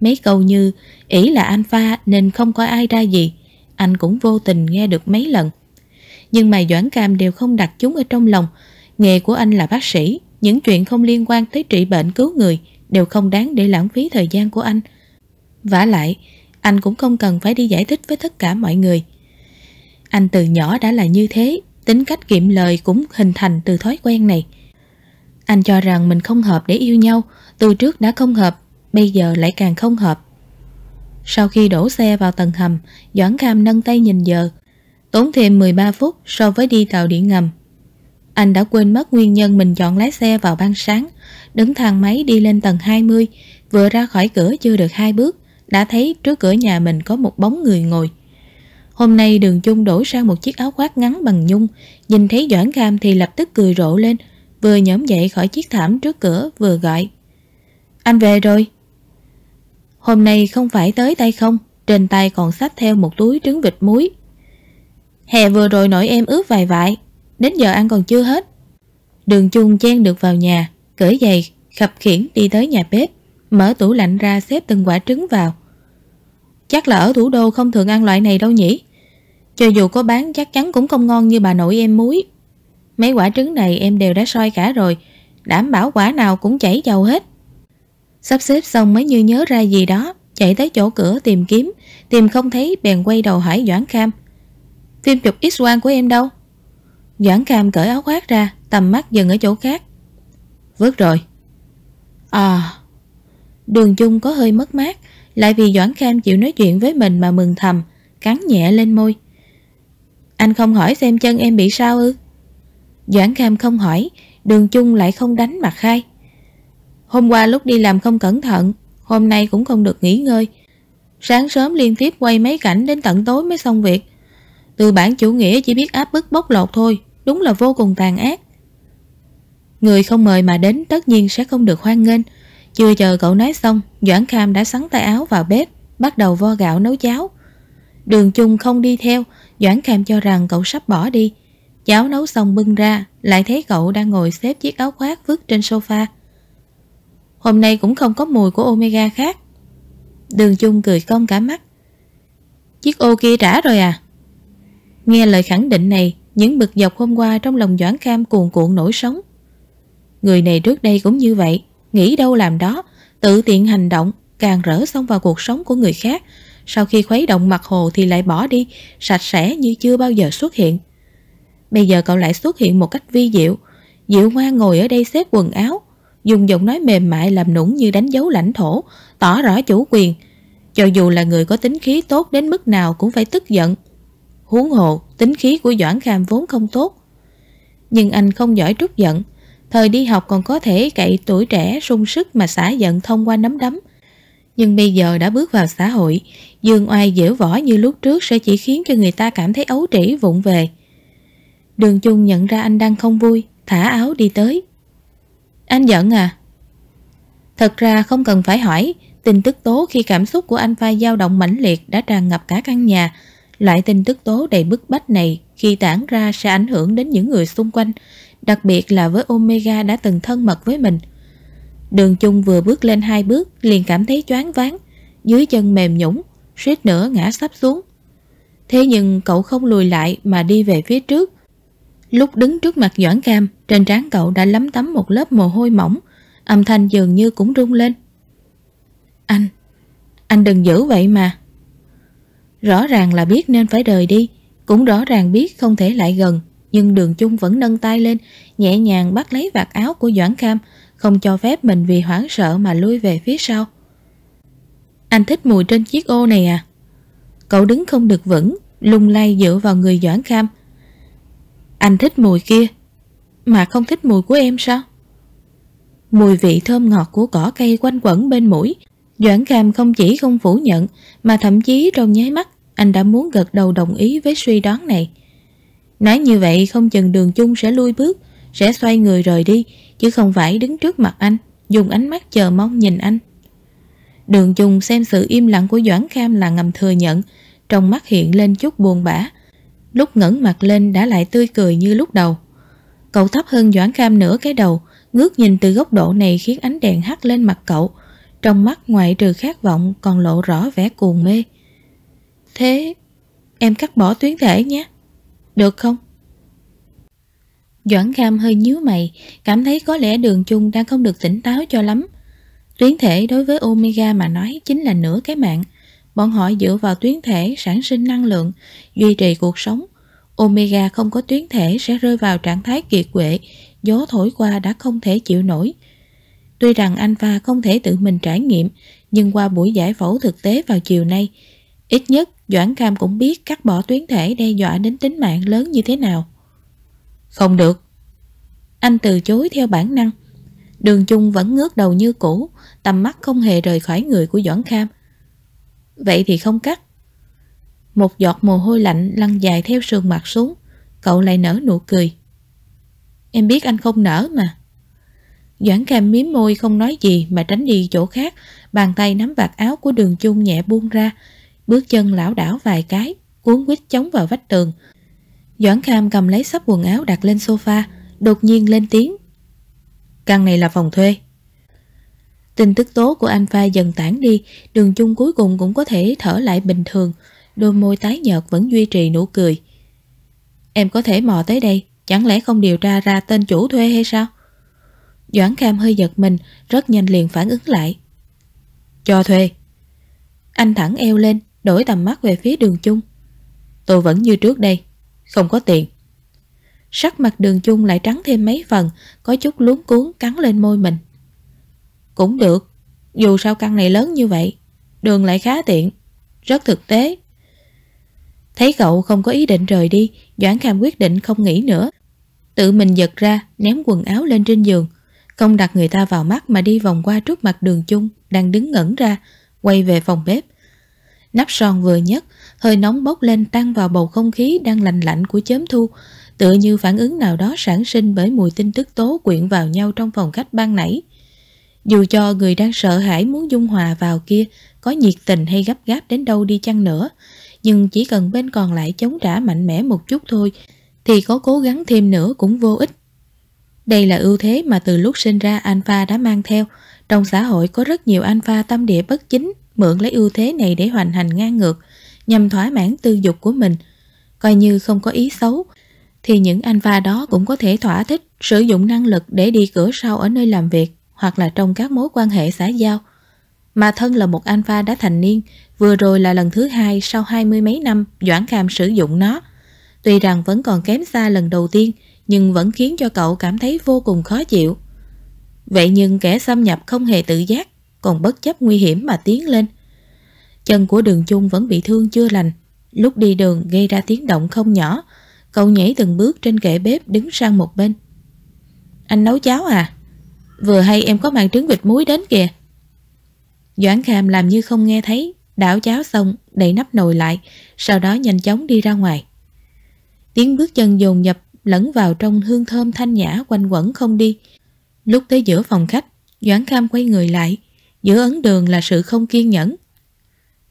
A: Mấy câu như, ý là anh pha nên không có ai ra gì, anh cũng vô tình nghe được mấy lần nhưng mà Doãn Cam đều không đặt chúng ở trong lòng. Nghề của anh là bác sĩ, những chuyện không liên quan tới trị bệnh cứu người đều không đáng để lãng phí thời gian của anh. vả lại, anh cũng không cần phải đi giải thích với tất cả mọi người. Anh từ nhỏ đã là như thế, tính cách kiệm lời cũng hình thành từ thói quen này. Anh cho rằng mình không hợp để yêu nhau, từ trước đã không hợp, bây giờ lại càng không hợp. Sau khi đổ xe vào tầng hầm, Doãn Cam nâng tay nhìn giờ, tốn thêm 13 phút so với đi tàu điện ngầm. Anh đã quên mất nguyên nhân mình chọn lái xe vào ban sáng, đứng thang máy đi lên tầng 20, vừa ra khỏi cửa chưa được hai bước, đã thấy trước cửa nhà mình có một bóng người ngồi. Hôm nay đường chung đổi sang một chiếc áo khoác ngắn bằng nhung, nhìn thấy Doãn Cam thì lập tức cười rộ lên, vừa nhóm dậy khỏi chiếc thảm trước cửa vừa gọi. Anh về rồi. Hôm nay không phải tới tay không, trên tay còn sách theo một túi trứng vịt muối Hè vừa rồi nội em ướp vài vải, Đến giờ ăn còn chưa hết Đường chung chen được vào nhà Cởi giày, khập khiển đi tới nhà bếp Mở tủ lạnh ra xếp từng quả trứng vào Chắc là ở thủ đô không thường ăn loại này đâu nhỉ Cho dù có bán chắc chắn cũng không ngon như bà nội em muối Mấy quả trứng này em đều đã soi cả rồi Đảm bảo quả nào cũng chảy dầu hết Sắp xếp xong mới như nhớ ra gì đó Chạy tới chỗ cửa tìm kiếm Tìm không thấy bèn quay đầu hỏi Doãn Kham Phim chụp x-quang của em đâu Doãn Cam cởi áo khoác ra Tầm mắt dừng ở chỗ khác Vớt rồi À Đường chung có hơi mất mát Lại vì Doãn Cam chịu nói chuyện với mình mà mừng thầm Cắn nhẹ lên môi Anh không hỏi xem chân em bị sao ư Doãn Cam không hỏi Đường chung lại không đánh mặt khai Hôm qua lúc đi làm không cẩn thận Hôm nay cũng không được nghỉ ngơi Sáng sớm liên tiếp quay mấy cảnh đến tận tối mới xong việc từ bản chủ nghĩa chỉ biết áp bức bóc lột thôi, đúng là vô cùng tàn ác. Người không mời mà đến tất nhiên sẽ không được hoan nghênh. Chưa chờ cậu nói xong, Doãn Kham đã sắn tay áo vào bếp, bắt đầu vo gạo nấu cháo. Đường chung không đi theo, Doãn Kham cho rằng cậu sắp bỏ đi. Cháo nấu xong bưng ra, lại thấy cậu đang ngồi xếp chiếc áo khoác vứt trên sofa. Hôm nay cũng không có mùi của Omega khác. Đường chung cười cong cả mắt. Chiếc ô kia trả rồi à? Nghe lời khẳng định này, những bực dọc hôm qua trong lòng Doãn Kham cuồn cuộn nổi sóng. Người này trước đây cũng như vậy, nghĩ đâu làm đó, tự tiện hành động, càng rỡ xong vào cuộc sống của người khác. Sau khi khuấy động mặt hồ thì lại bỏ đi, sạch sẽ như chưa bao giờ xuất hiện. Bây giờ cậu lại xuất hiện một cách vi diệu. Diệu ngoan ngồi ở đây xếp quần áo, dùng giọng nói mềm mại làm nũng như đánh dấu lãnh thổ, tỏ rõ chủ quyền. Cho dù là người có tính khí tốt đến mức nào cũng phải tức giận, Huống hộ tính khí của Doãn Kham vốn không tốt. Nhưng anh không giỏi trút giận. Thời đi học còn có thể cậy tuổi trẻ sung sức mà xả giận thông qua nấm đấm. Nhưng bây giờ đã bước vào xã hội, dương oai dễu võ như lúc trước sẽ chỉ khiến cho người ta cảm thấy ấu trĩ vụng về. Đường Chung nhận ra anh đang không vui, thả áo đi tới. Anh giận à? Thật ra không cần phải hỏi, tin tức tố khi cảm xúc của anh Phai dao động mãnh liệt đã tràn ngập cả căn nhà, Loại tin tức tố đầy bức bách này khi tản ra sẽ ảnh hưởng đến những người xung quanh, đặc biệt là với Omega đã từng thân mật với mình. Đường chung vừa bước lên hai bước liền cảm thấy choáng váng, dưới chân mềm nhũng, suýt nữa ngã sắp xuống. Thế nhưng cậu không lùi lại mà đi về phía trước. Lúc đứng trước mặt Doãn Cam, trên trán cậu đã lấm tấm một lớp mồ hôi mỏng, âm thanh dường như cũng rung lên. Anh, anh đừng giữ vậy mà. Rõ ràng là biết nên phải rời đi, cũng rõ ràng biết không thể lại gần, nhưng đường chung vẫn nâng tay lên, nhẹ nhàng bắt lấy vạt áo của Doãn Cam, không cho phép mình vì hoảng sợ mà lui về phía sau. Anh thích mùi trên chiếc ô này à? Cậu đứng không được vững, lung lay dựa vào người Doãn Cam. Anh thích mùi kia, mà không thích mùi của em sao? Mùi vị thơm ngọt của cỏ cây quanh quẩn bên mũi Doãn Cam không chỉ không phủ nhận Mà thậm chí trong nháy mắt anh đã muốn gật đầu đồng ý với suy đoán này Nói như vậy không chừng đường chung sẽ lui bước Sẽ xoay người rời đi Chứ không phải đứng trước mặt anh Dùng ánh mắt chờ mong nhìn anh Đường chung xem sự im lặng của Doãn Kham là ngầm thừa nhận Trong mắt hiện lên chút buồn bã Lúc ngẩng mặt lên đã lại tươi cười như lúc đầu Cậu thấp hơn Doãn Kham nửa cái đầu Ngước nhìn từ góc độ này khiến ánh đèn hắt lên mặt cậu Trong mắt ngoại trừ khát vọng còn lộ rõ vẻ cuồng mê Thế em cắt bỏ tuyến thể nhé. Được không? Doãn Kham hơi nhíu mày, cảm thấy có lẽ đường chung đang không được tỉnh táo cho lắm. Tuyến thể đối với Omega mà nói chính là nửa cái mạng. Bọn họ dựa vào tuyến thể sản sinh năng lượng, duy trì cuộc sống. Omega không có tuyến thể sẽ rơi vào trạng thái kiệt quệ, gió thổi qua đã không thể chịu nổi. Tuy rằng Alpha không thể tự mình trải nghiệm, nhưng qua buổi giải phẫu thực tế vào chiều nay, ít nhất Doãn Cam cũng biết cắt bỏ tuyến thể đe dọa đến tính mạng lớn như thế nào. Không được. Anh từ chối theo bản năng. Đường chung vẫn ngước đầu như cũ, tầm mắt không hề rời khỏi người của Doãn Kham. Vậy thì không cắt. Một giọt mồ hôi lạnh lăn dài theo sườn mặt xuống, cậu lại nở nụ cười. Em biết anh không nở mà. Doãn Kham miếm môi không nói gì mà tránh đi chỗ khác, bàn tay nắm vạt áo của đường chung nhẹ buông ra, Bước chân lảo đảo vài cái Cuốn quýt chống vào vách tường Doãn Kham cầm lấy sắp quần áo đặt lên sofa Đột nhiên lên tiếng Căn này là phòng thuê Tin tức tố của anh phai dần tản đi Đường chung cuối cùng cũng có thể thở lại bình thường Đôi môi tái nhợt vẫn duy trì nụ cười Em có thể mò tới đây Chẳng lẽ không điều tra ra tên chủ thuê hay sao Doãn Kham hơi giật mình Rất nhanh liền phản ứng lại Cho thuê Anh thẳng eo lên Đổi tầm mắt về phía đường chung Tôi vẫn như trước đây Không có tiền Sắc mặt đường chung lại trắng thêm mấy phần Có chút luống cuốn cắn lên môi mình Cũng được Dù sao căn này lớn như vậy Đường lại khá tiện Rất thực tế Thấy cậu không có ý định rời đi Doãn Kham quyết định không nghĩ nữa Tự mình giật ra ném quần áo lên trên giường Không đặt người ta vào mắt mà đi vòng qua trước mặt đường chung Đang đứng ngẩn ra Quay về phòng bếp Nắp son vừa nhất, hơi nóng bốc lên tăng vào bầu không khí đang lành lạnh của chớm thu, tựa như phản ứng nào đó sản sinh bởi mùi tinh tức tố quyện vào nhau trong phòng khách ban nãy. Dù cho người đang sợ hãi muốn dung hòa vào kia có nhiệt tình hay gấp gáp đến đâu đi chăng nữa, nhưng chỉ cần bên còn lại chống trả mạnh mẽ một chút thôi thì có cố gắng thêm nữa cũng vô ích. Đây là ưu thế mà từ lúc sinh ra Alpha đã mang theo, trong xã hội có rất nhiều Alpha tâm địa bất chính, mượn lấy ưu thế này để hoành hành ngang ngược, nhằm thỏa mãn tư dục của mình. Coi như không có ý xấu, thì những anh va đó cũng có thể thỏa thích sử dụng năng lực để đi cửa sau ở nơi làm việc hoặc là trong các mối quan hệ xã giao. Mà thân là một anh alpha đã thành niên, vừa rồi là lần thứ hai sau hai mươi mấy năm Doãn Cam sử dụng nó. Tuy rằng vẫn còn kém xa lần đầu tiên, nhưng vẫn khiến cho cậu cảm thấy vô cùng khó chịu. Vậy nhưng kẻ xâm nhập không hề tự giác, còn bất chấp nguy hiểm mà tiến lên. Chân của đường chung vẫn bị thương chưa lành, lúc đi đường gây ra tiếng động không nhỏ, cậu nhảy từng bước trên kệ bếp đứng sang một bên. Anh nấu cháo à? Vừa hay em có mang trứng vịt muối đến kìa. Doãn Kham làm như không nghe thấy, đảo cháo xong, đậy nắp nồi lại, sau đó nhanh chóng đi ra ngoài. Tiếng bước chân dồn nhập lẫn vào trong hương thơm thanh nhã quanh quẩn không đi. Lúc tới giữa phòng khách, Doãn Kham quay người lại, Giữa ấn đường là sự không kiên nhẫn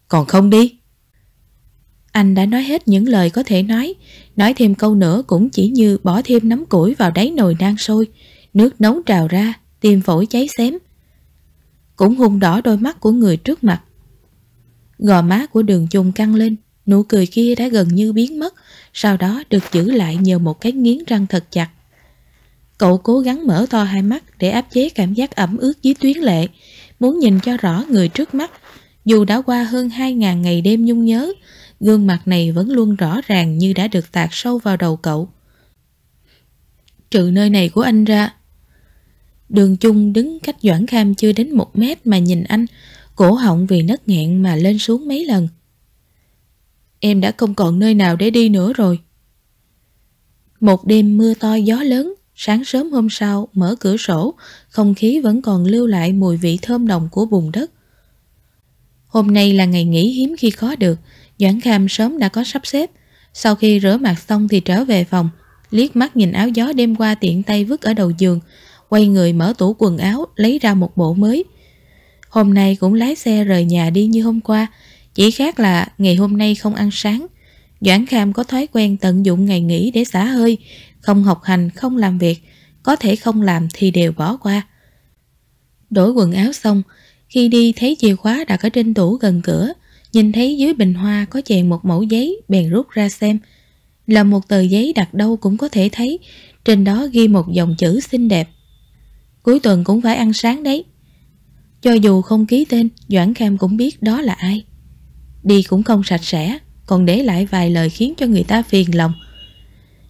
A: Còn không đi Anh đã nói hết những lời có thể nói Nói thêm câu nữa cũng chỉ như bỏ thêm nắm củi vào đáy nồi đang sôi Nước nóng trào ra, tim phổi cháy xém Cũng hung đỏ đôi mắt của người trước mặt Gò má của đường chung căng lên Nụ cười kia đã gần như biến mất Sau đó được giữ lại nhờ một cái nghiến răng thật chặt Cậu cố gắng mở to hai mắt để áp chế cảm giác ẩm ướt dưới tuyến lệ muốn nhìn cho rõ người trước mắt. Dù đã qua hơn 2.000 ngày đêm nhung nhớ, gương mặt này vẫn luôn rõ ràng như đã được tạc sâu vào đầu cậu. Trừ nơi này của anh ra. Đường chung đứng cách Doãn Kham chưa đến một mét mà nhìn anh, cổ họng vì nấc nghẹn mà lên xuống mấy lần. Em đã không còn nơi nào để đi nữa rồi. Một đêm mưa to gió lớn, Sáng sớm hôm sau, mở cửa sổ, không khí vẫn còn lưu lại mùi vị thơm nồng của vùng đất. Hôm nay là ngày nghỉ hiếm khi có được, Doãn Kham sớm đã có sắp xếp. Sau khi rửa mặt xong thì trở về phòng, liếc mắt nhìn áo gió đêm qua tiện tay vứt ở đầu giường, quay người mở tủ quần áo, lấy ra một bộ mới. Hôm nay cũng lái xe rời nhà đi như hôm qua, chỉ khác là ngày hôm nay không ăn sáng. Doãn Kham có thói quen tận dụng ngày nghỉ để xả hơi, không học hành, không làm việc, có thể không làm thì đều bỏ qua. Đổi quần áo xong, khi đi thấy chìa khóa đặt ở trên tủ gần cửa, nhìn thấy dưới bình hoa có chèn một mẫu giấy bèn rút ra xem. Là một tờ giấy đặt đâu cũng có thể thấy, trên đó ghi một dòng chữ xinh đẹp. Cuối tuần cũng phải ăn sáng đấy. Cho dù không ký tên, Doãn Kham cũng biết đó là ai. Đi cũng không sạch sẽ, còn để lại vài lời khiến cho người ta phiền lòng.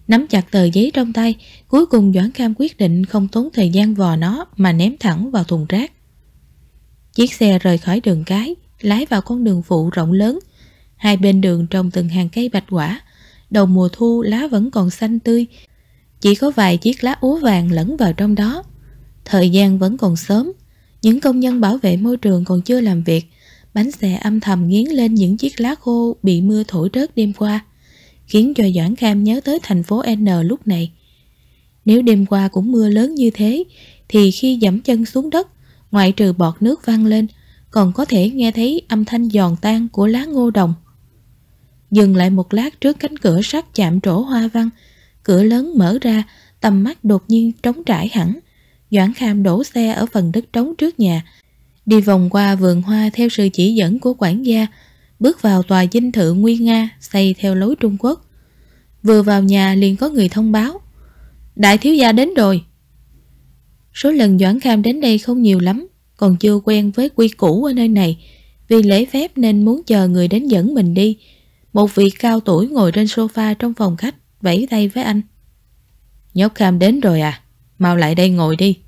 A: Nắm chặt tờ giấy trong tay, cuối cùng Doãn Cam quyết định không tốn thời gian vò nó mà ném thẳng vào thùng rác. Chiếc xe rời khỏi đường cái, lái vào con đường phụ rộng lớn. Hai bên đường trồng từng hàng cây bạch quả. Đầu mùa thu lá vẫn còn xanh tươi, chỉ có vài chiếc lá úa vàng lẫn vào trong đó. Thời gian vẫn còn sớm, những công nhân bảo vệ môi trường còn chưa làm việc, bánh xe âm thầm nghiến lên những chiếc lá khô bị mưa thổi rớt đêm qua, khiến cho Doãn Kham nhớ tới thành phố N lúc này. Nếu đêm qua cũng mưa lớn như thế, thì khi dẫm chân xuống đất, ngoại trừ bọt nước văng lên, còn có thể nghe thấy âm thanh giòn tan của lá ngô đồng. Dừng lại một lát trước cánh cửa sắt chạm trổ hoa văn, cửa lớn mở ra, tầm mắt đột nhiên trống trải hẳn. Doãn Kham đổ xe ở phần đất trống trước nhà, đi vòng qua vườn hoa theo sự chỉ dẫn của quản gia, bước vào tòa dinh thự Nguyên Nga xây theo lối Trung Quốc. Vừa vào nhà liền có người thông báo Đại thiếu gia đến rồi Số lần Doãn Kham đến đây không nhiều lắm Còn chưa quen với quy củ ở nơi này Vì lễ phép nên muốn chờ người đến dẫn mình đi Một vị cao tuổi ngồi trên sofa trong phòng khách Vẫy tay với anh Nhóc Kham đến rồi à Mau lại đây ngồi đi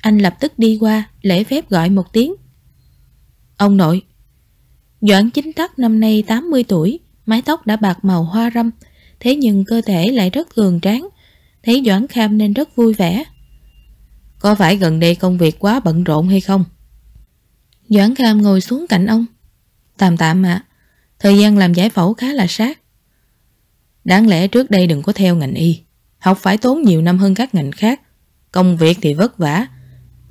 A: anh lập tức đi qua lễ phép gọi một tiếng Ông nội Doãn chính tắc năm nay 80 tuổi Mái tóc đã bạc màu hoa râm Thế nhưng cơ thể lại rất cường tráng Thấy Doãn Kham nên rất vui vẻ Có phải gần đây công việc quá bận rộn hay không? Doãn Kham ngồi xuống cạnh ông Tạm tạm ạ Thời gian làm giải phẫu khá là sát Đáng lẽ trước đây đừng có theo ngành y Học phải tốn nhiều năm hơn các ngành khác Công việc thì vất vả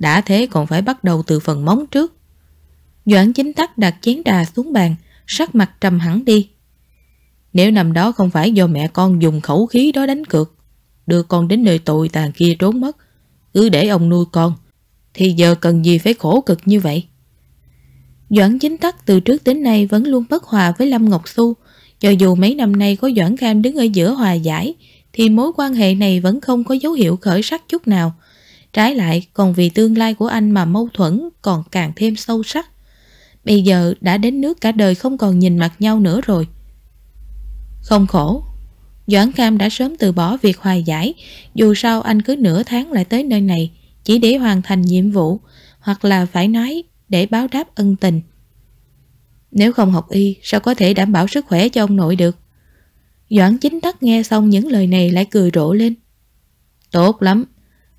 A: đã thế còn phải bắt đầu từ phần móng trước Doãn chính tắc đặt chén trà xuống bàn Sắc mặt trầm hẳn đi Nếu năm đó không phải do mẹ con dùng khẩu khí đó đánh cược Đưa con đến nơi tội tàn kia trốn mất Cứ để ông nuôi con Thì giờ cần gì phải khổ cực như vậy Doãn chính tắc từ trước đến nay vẫn luôn bất hòa với Lâm Ngọc Xu Cho dù mấy năm nay có Doãn Kham đứng ở giữa hòa giải Thì mối quan hệ này vẫn không có dấu hiệu khởi sắc chút nào Trái lại còn vì tương lai của anh mà mâu thuẫn còn càng thêm sâu sắc. Bây giờ đã đến nước cả đời không còn nhìn mặt nhau nữa rồi. Không khổ. Doãn Cam đã sớm từ bỏ việc hòa giải, dù sao anh cứ nửa tháng lại tới nơi này, chỉ để hoàn thành nhiệm vụ, hoặc là phải nói để báo đáp ân tình. Nếu không học y, sao có thể đảm bảo sức khỏe cho ông nội được? Doãn chính tắc nghe xong những lời này lại cười rộ lên. Tốt lắm,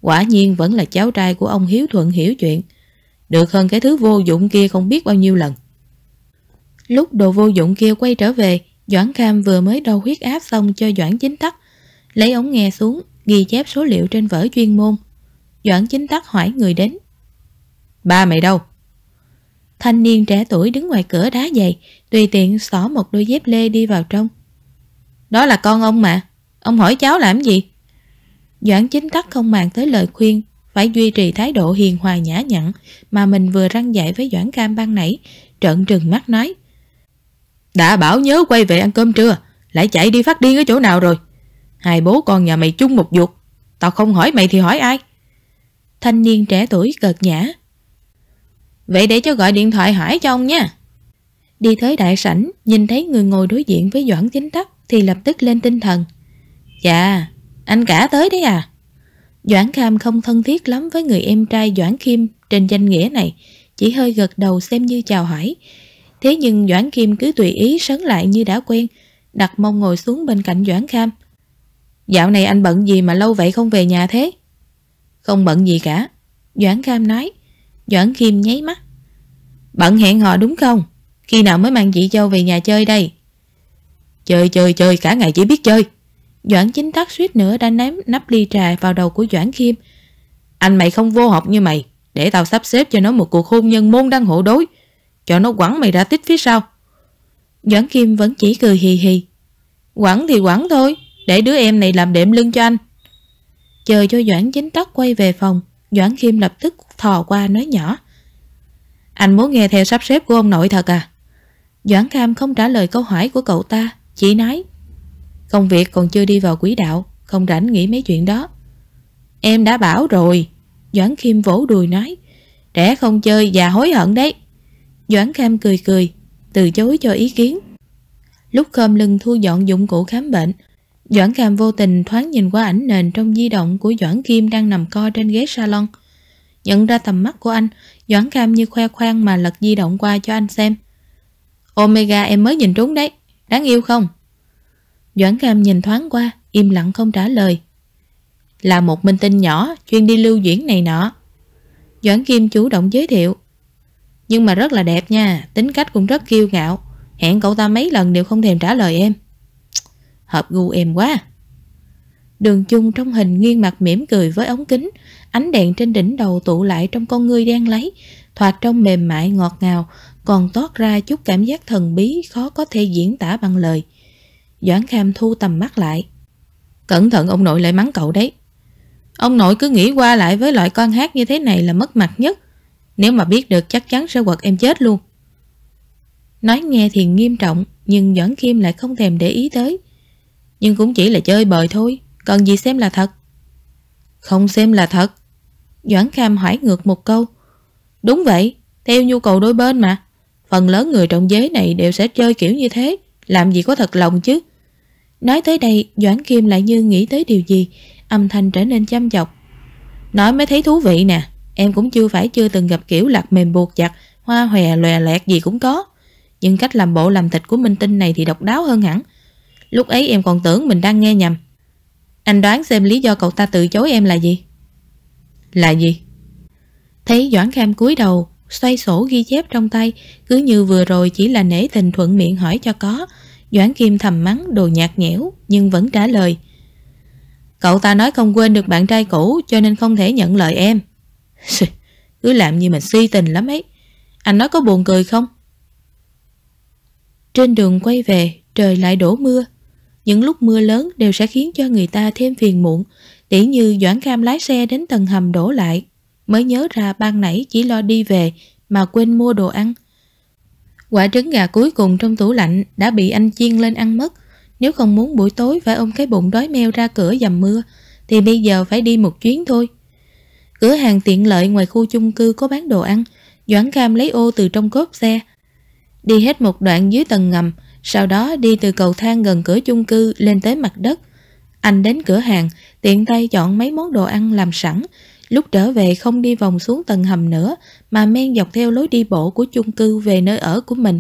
A: Quả nhiên vẫn là cháu trai của ông Hiếu Thuận hiểu chuyện Được hơn cái thứ vô dụng kia không biết bao nhiêu lần Lúc đồ vô dụng kia quay trở về Doãn Cam vừa mới đo huyết áp xong cho Doãn Chính Tắc Lấy ống nghe xuống Ghi chép số liệu trên vở chuyên môn Doãn Chính Tắc hỏi người đến Ba mày đâu? Thanh niên trẻ tuổi đứng ngoài cửa đá dày Tùy tiện xỏ một đôi dép lê đi vào trong Đó là con ông mà Ông hỏi cháu làm gì? Doãn chính tắc không mang tới lời khuyên Phải duy trì thái độ hiền hòa nhã nhặn Mà mình vừa răng dạy với Doãn Cam ban nãy Trợn trừng mắt nói Đã bảo nhớ quay về ăn cơm trưa Lại chạy đi phát điên ở chỗ nào rồi Hai bố con nhà mày chung một ruột Tao không hỏi mày thì hỏi ai Thanh niên trẻ tuổi cợt nhã Vậy để cho gọi điện thoại hỏi cho ông nha Đi tới đại sảnh Nhìn thấy người ngồi đối diện với Doãn Chính Tắc Thì lập tức lên tinh thần dạ. Anh cả tới đấy à? Doãn Kham không thân thiết lắm với người em trai Doãn Kim trên danh nghĩa này, chỉ hơi gật đầu xem như chào hỏi. Thế nhưng Doãn Kim cứ tùy ý sấn lại như đã quen, đặt mông ngồi xuống bên cạnh Doãn Kham. Dạo này anh bận gì mà lâu vậy không về nhà thế? Không bận gì cả, Doãn Kham nói. Doãn Kim nháy mắt. Bận hẹn hò đúng không? Khi nào mới mang chị Châu về nhà chơi đây? Chơi chơi chơi cả ngày chỉ biết chơi. Doãn chính tắc suýt nữa đã ném nắp ly trà vào đầu của Doãn Kim. Anh mày không vô học như mày, để tao sắp xếp cho nó một cuộc hôn nhân môn đăng hộ đối, cho nó quẳng mày ra tít phía sau. Doãn Kim vẫn chỉ cười hì hì. Quẳng thì quẳng thôi, để đứa em này làm đệm lưng cho anh. Chờ cho Doãn chính tắc quay về phòng, Doãn Kim lập tức thò qua nói nhỏ. Anh muốn nghe theo sắp xếp của ông nội thật à? Doãn Cam không trả lời câu hỏi của cậu ta, chỉ nói. Công việc còn chưa đi vào quỹ đạo Không rảnh nghĩ mấy chuyện đó Em đã bảo rồi Doãn Kim vỗ đùi nói Trẻ không chơi và hối hận đấy Doãn Kham cười cười Từ chối cho ý kiến Lúc khom lưng thu dọn dụng cụ khám bệnh Doãn Kham vô tình thoáng nhìn qua ảnh nền Trong di động của Doãn Kim đang nằm co trên ghế salon Nhận ra tầm mắt của anh Doãn Kham như khoe khoang mà lật di động qua cho anh xem Omega em mới nhìn trúng đấy Đáng yêu không? Doãn Cam nhìn thoáng qua, im lặng không trả lời. Là một minh tinh nhỏ, chuyên đi lưu diễn này nọ. Doãn Kim chủ động giới thiệu. Nhưng mà rất là đẹp nha, tính cách cũng rất kiêu ngạo. Hẹn cậu ta mấy lần đều không thèm trả lời em. Hợp gu em quá. Đường chung trong hình nghiêng mặt mỉm cười với ống kính, ánh đèn trên đỉnh đầu tụ lại trong con ngươi đen lấy, thoạt trong mềm mại ngọt ngào, còn toát ra chút cảm giác thần bí khó có thể diễn tả bằng lời. Doãn Kham thu tầm mắt lại Cẩn thận ông nội lại mắng cậu đấy Ông nội cứ nghĩ qua lại với loại con hát như thế này là mất mặt nhất Nếu mà biết được chắc chắn sẽ quật em chết luôn Nói nghe thì nghiêm trọng Nhưng Doãn Kim lại không thèm để ý tới Nhưng cũng chỉ là chơi bời thôi Cần gì xem là thật Không xem là thật Doãn Kham hỏi ngược một câu Đúng vậy, theo nhu cầu đôi bên mà Phần lớn người trong giới này đều sẽ chơi kiểu như thế Làm gì có thật lòng chứ Nói tới đây, Doãn Kim lại như nghĩ tới điều gì, âm thanh trở nên chăm chọc. Nói mới thấy thú vị nè, em cũng chưa phải chưa từng gặp kiểu lạc mềm buộc chặt, hoa hòe lòe lẹt gì cũng có. Nhưng cách làm bộ làm thịt của Minh Tinh này thì độc đáo hơn hẳn. Lúc ấy em còn tưởng mình đang nghe nhầm. Anh đoán xem lý do cậu ta từ chối em là gì? Là gì? Thấy Doãn Kham cúi đầu, xoay sổ ghi chép trong tay, cứ như vừa rồi chỉ là nể tình thuận miệng hỏi cho có, Doãn Kim thầm mắng đồ nhạt nhẽo nhưng vẫn trả lời. Cậu ta nói không quên được bạn trai cũ cho nên không thể nhận lời em. Cứ làm như mình si tình lắm ấy. Anh nói có buồn cười không? Trên đường quay về, trời lại đổ mưa. Những lúc mưa lớn đều sẽ khiến cho người ta thêm phiền muộn, tỉ như Doãn Cam lái xe đến tầng hầm đổ lại. Mới nhớ ra ban nãy chỉ lo đi về mà quên mua đồ ăn. Quả trứng gà cuối cùng trong tủ lạnh đã bị anh chiên lên ăn mất. Nếu không muốn buổi tối phải ôm cái bụng đói meo ra cửa dầm mưa, thì bây giờ phải đi một chuyến thôi. Cửa hàng tiện lợi ngoài khu chung cư có bán đồ ăn, Doãn Cam lấy ô từ trong cốp xe. Đi hết một đoạn dưới tầng ngầm, sau đó đi từ cầu thang gần cửa chung cư lên tới mặt đất. Anh đến cửa hàng, tiện tay chọn mấy món đồ ăn làm sẵn, Lúc trở về không đi vòng xuống tầng hầm nữa mà men dọc theo lối đi bộ của chung cư về nơi ở của mình.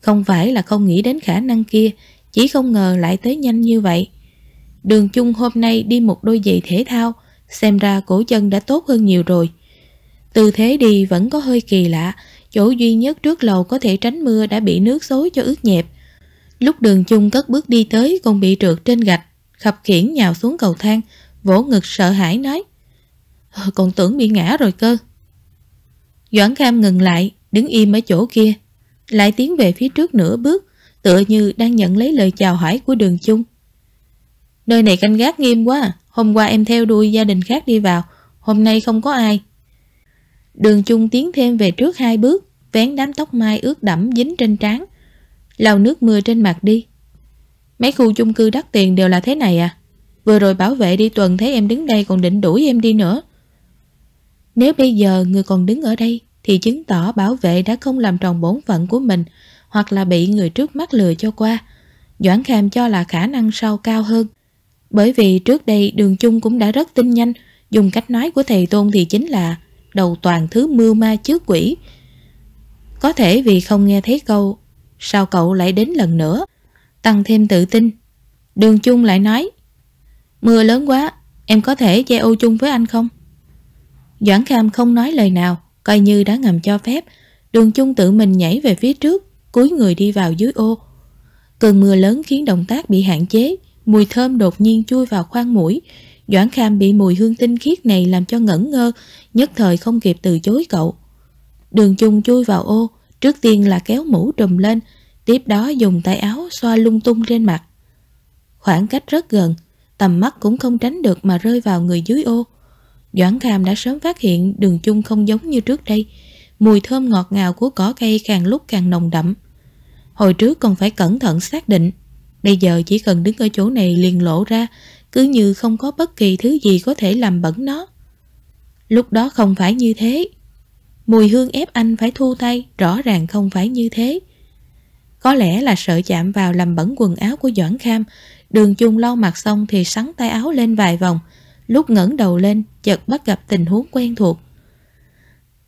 A: Không phải là không nghĩ đến khả năng kia, chỉ không ngờ lại tới nhanh như vậy. Đường chung hôm nay đi một đôi giày thể thao, xem ra cổ chân đã tốt hơn nhiều rồi. từ thế đi vẫn có hơi kỳ lạ, chỗ duy nhất trước lầu có thể tránh mưa đã bị nước xối cho ướt nhẹp. Lúc đường chung cất bước đi tới còn bị trượt trên gạch, khập khiển nhào xuống cầu thang, vỗ ngực sợ hãi nói. Ờ, còn tưởng bị ngã rồi cơ Doãn Kham ngừng lại Đứng im ở chỗ kia Lại tiến về phía trước nửa bước Tựa như đang nhận lấy lời chào hỏi của đường chung Nơi này canh gác nghiêm quá Hôm qua em theo đuôi gia đình khác đi vào Hôm nay không có ai Đường chung tiến thêm về trước hai bước Vén đám tóc mai ướt đẫm dính trên trán Lau nước mưa trên mặt đi Mấy khu chung cư đắt tiền đều là thế này à Vừa rồi bảo vệ đi tuần thấy em đứng đây còn định đuổi em đi nữa nếu bây giờ người còn đứng ở đây thì chứng tỏ bảo vệ đã không làm tròn bổn phận của mình hoặc là bị người trước mắt lừa cho qua. Doãn Kham cho là khả năng sau cao hơn. Bởi vì trước đây đường chung cũng đã rất tinh nhanh, dùng cách nói của thầy Tôn thì chính là đầu toàn thứ mưu ma trước quỷ. Có thể vì không nghe thấy câu Sao cậu lại đến lần nữa Tăng thêm tự tin Đường chung lại nói Mưa lớn quá Em có thể che ô chung với anh không Doãn Kham không nói lời nào, coi như đã ngầm cho phép. Đường chung tự mình nhảy về phía trước, cúi người đi vào dưới ô. Cơn mưa lớn khiến động tác bị hạn chế, mùi thơm đột nhiên chui vào khoang mũi. Doãn Kham bị mùi hương tinh khiết này làm cho ngẩn ngơ, nhất thời không kịp từ chối cậu. Đường chung chui vào ô, trước tiên là kéo mũ trùm lên, tiếp đó dùng tay áo xoa lung tung trên mặt. Khoảng cách rất gần, tầm mắt cũng không tránh được mà rơi vào người dưới ô. Doãn Kham đã sớm phát hiện đường chung không giống như trước đây. Mùi thơm ngọt ngào của cỏ cây càng lúc càng nồng đậm. Hồi trước còn phải cẩn thận xác định. Bây giờ chỉ cần đứng ở chỗ này liền lộ ra, cứ như không có bất kỳ thứ gì có thể làm bẩn nó. Lúc đó không phải như thế. Mùi hương ép anh phải thu tay, rõ ràng không phải như thế. Có lẽ là sợ chạm vào làm bẩn quần áo của Doãn Kham, đường chung lau mặt xong thì sắn tay áo lên vài vòng, Lúc ngẩng đầu lên Chợt bắt gặp tình huống quen thuộc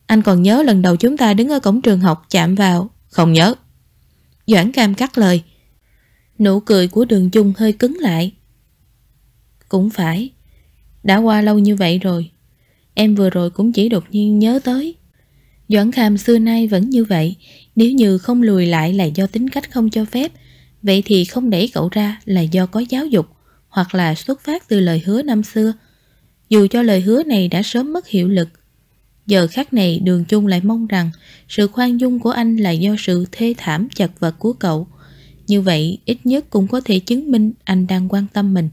A: Anh còn nhớ lần đầu chúng ta đứng ở cổng trường học chạm vào Không nhớ Doãn cam cắt lời Nụ cười của đường chung hơi cứng lại Cũng phải Đã qua lâu như vậy rồi Em vừa rồi cũng chỉ đột nhiên nhớ tới Doãn Kham xưa nay vẫn như vậy Nếu như không lùi lại là do tính cách không cho phép Vậy thì không đẩy cậu ra là do có giáo dục Hoặc là xuất phát từ lời hứa năm xưa dù cho lời hứa này đã sớm mất hiệu lực Giờ khác này Đường Chung lại mong rằng Sự khoan dung của anh là do sự thê thảm chật vật của cậu Như vậy ít nhất cũng có thể chứng minh anh đang quan tâm mình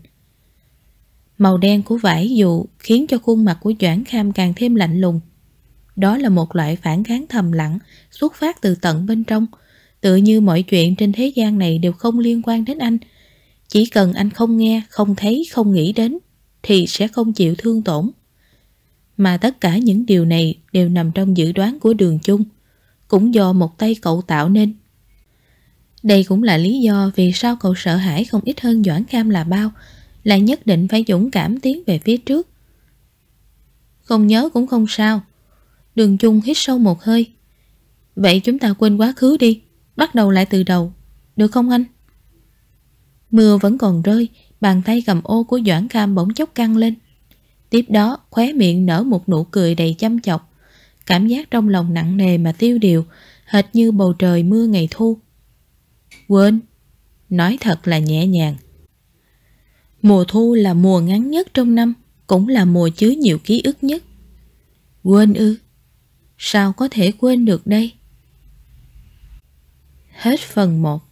A: Màu đen của vải dụ khiến cho khuôn mặt của Doãn Kham càng thêm lạnh lùng Đó là một loại phản kháng thầm lặng xuất phát từ tận bên trong Tự như mọi chuyện trên thế gian này đều không liên quan đến anh Chỉ cần anh không nghe, không thấy, không nghĩ đến thì sẽ không chịu thương tổn. Mà tất cả những điều này đều nằm trong dự đoán của đường chung, cũng do một tay cậu tạo nên. Đây cũng là lý do vì sao cậu sợ hãi không ít hơn Doãn Cam là bao, là nhất định phải dũng cảm tiến về phía trước. Không nhớ cũng không sao. Đường chung hít sâu một hơi. Vậy chúng ta quên quá khứ đi, bắt đầu lại từ đầu, được không anh? Mưa vẫn còn rơi, Bàn tay cầm ô của Doãn Cam bỗng chốc căng lên Tiếp đó khóe miệng nở một nụ cười đầy chăm chọc Cảm giác trong lòng nặng nề mà tiêu điều Hệt như bầu trời mưa ngày thu Quên Nói thật là nhẹ nhàng Mùa thu là mùa ngắn nhất trong năm Cũng là mùa chứa nhiều ký ức nhất Quên ư Sao có thể quên được đây Hết phần 1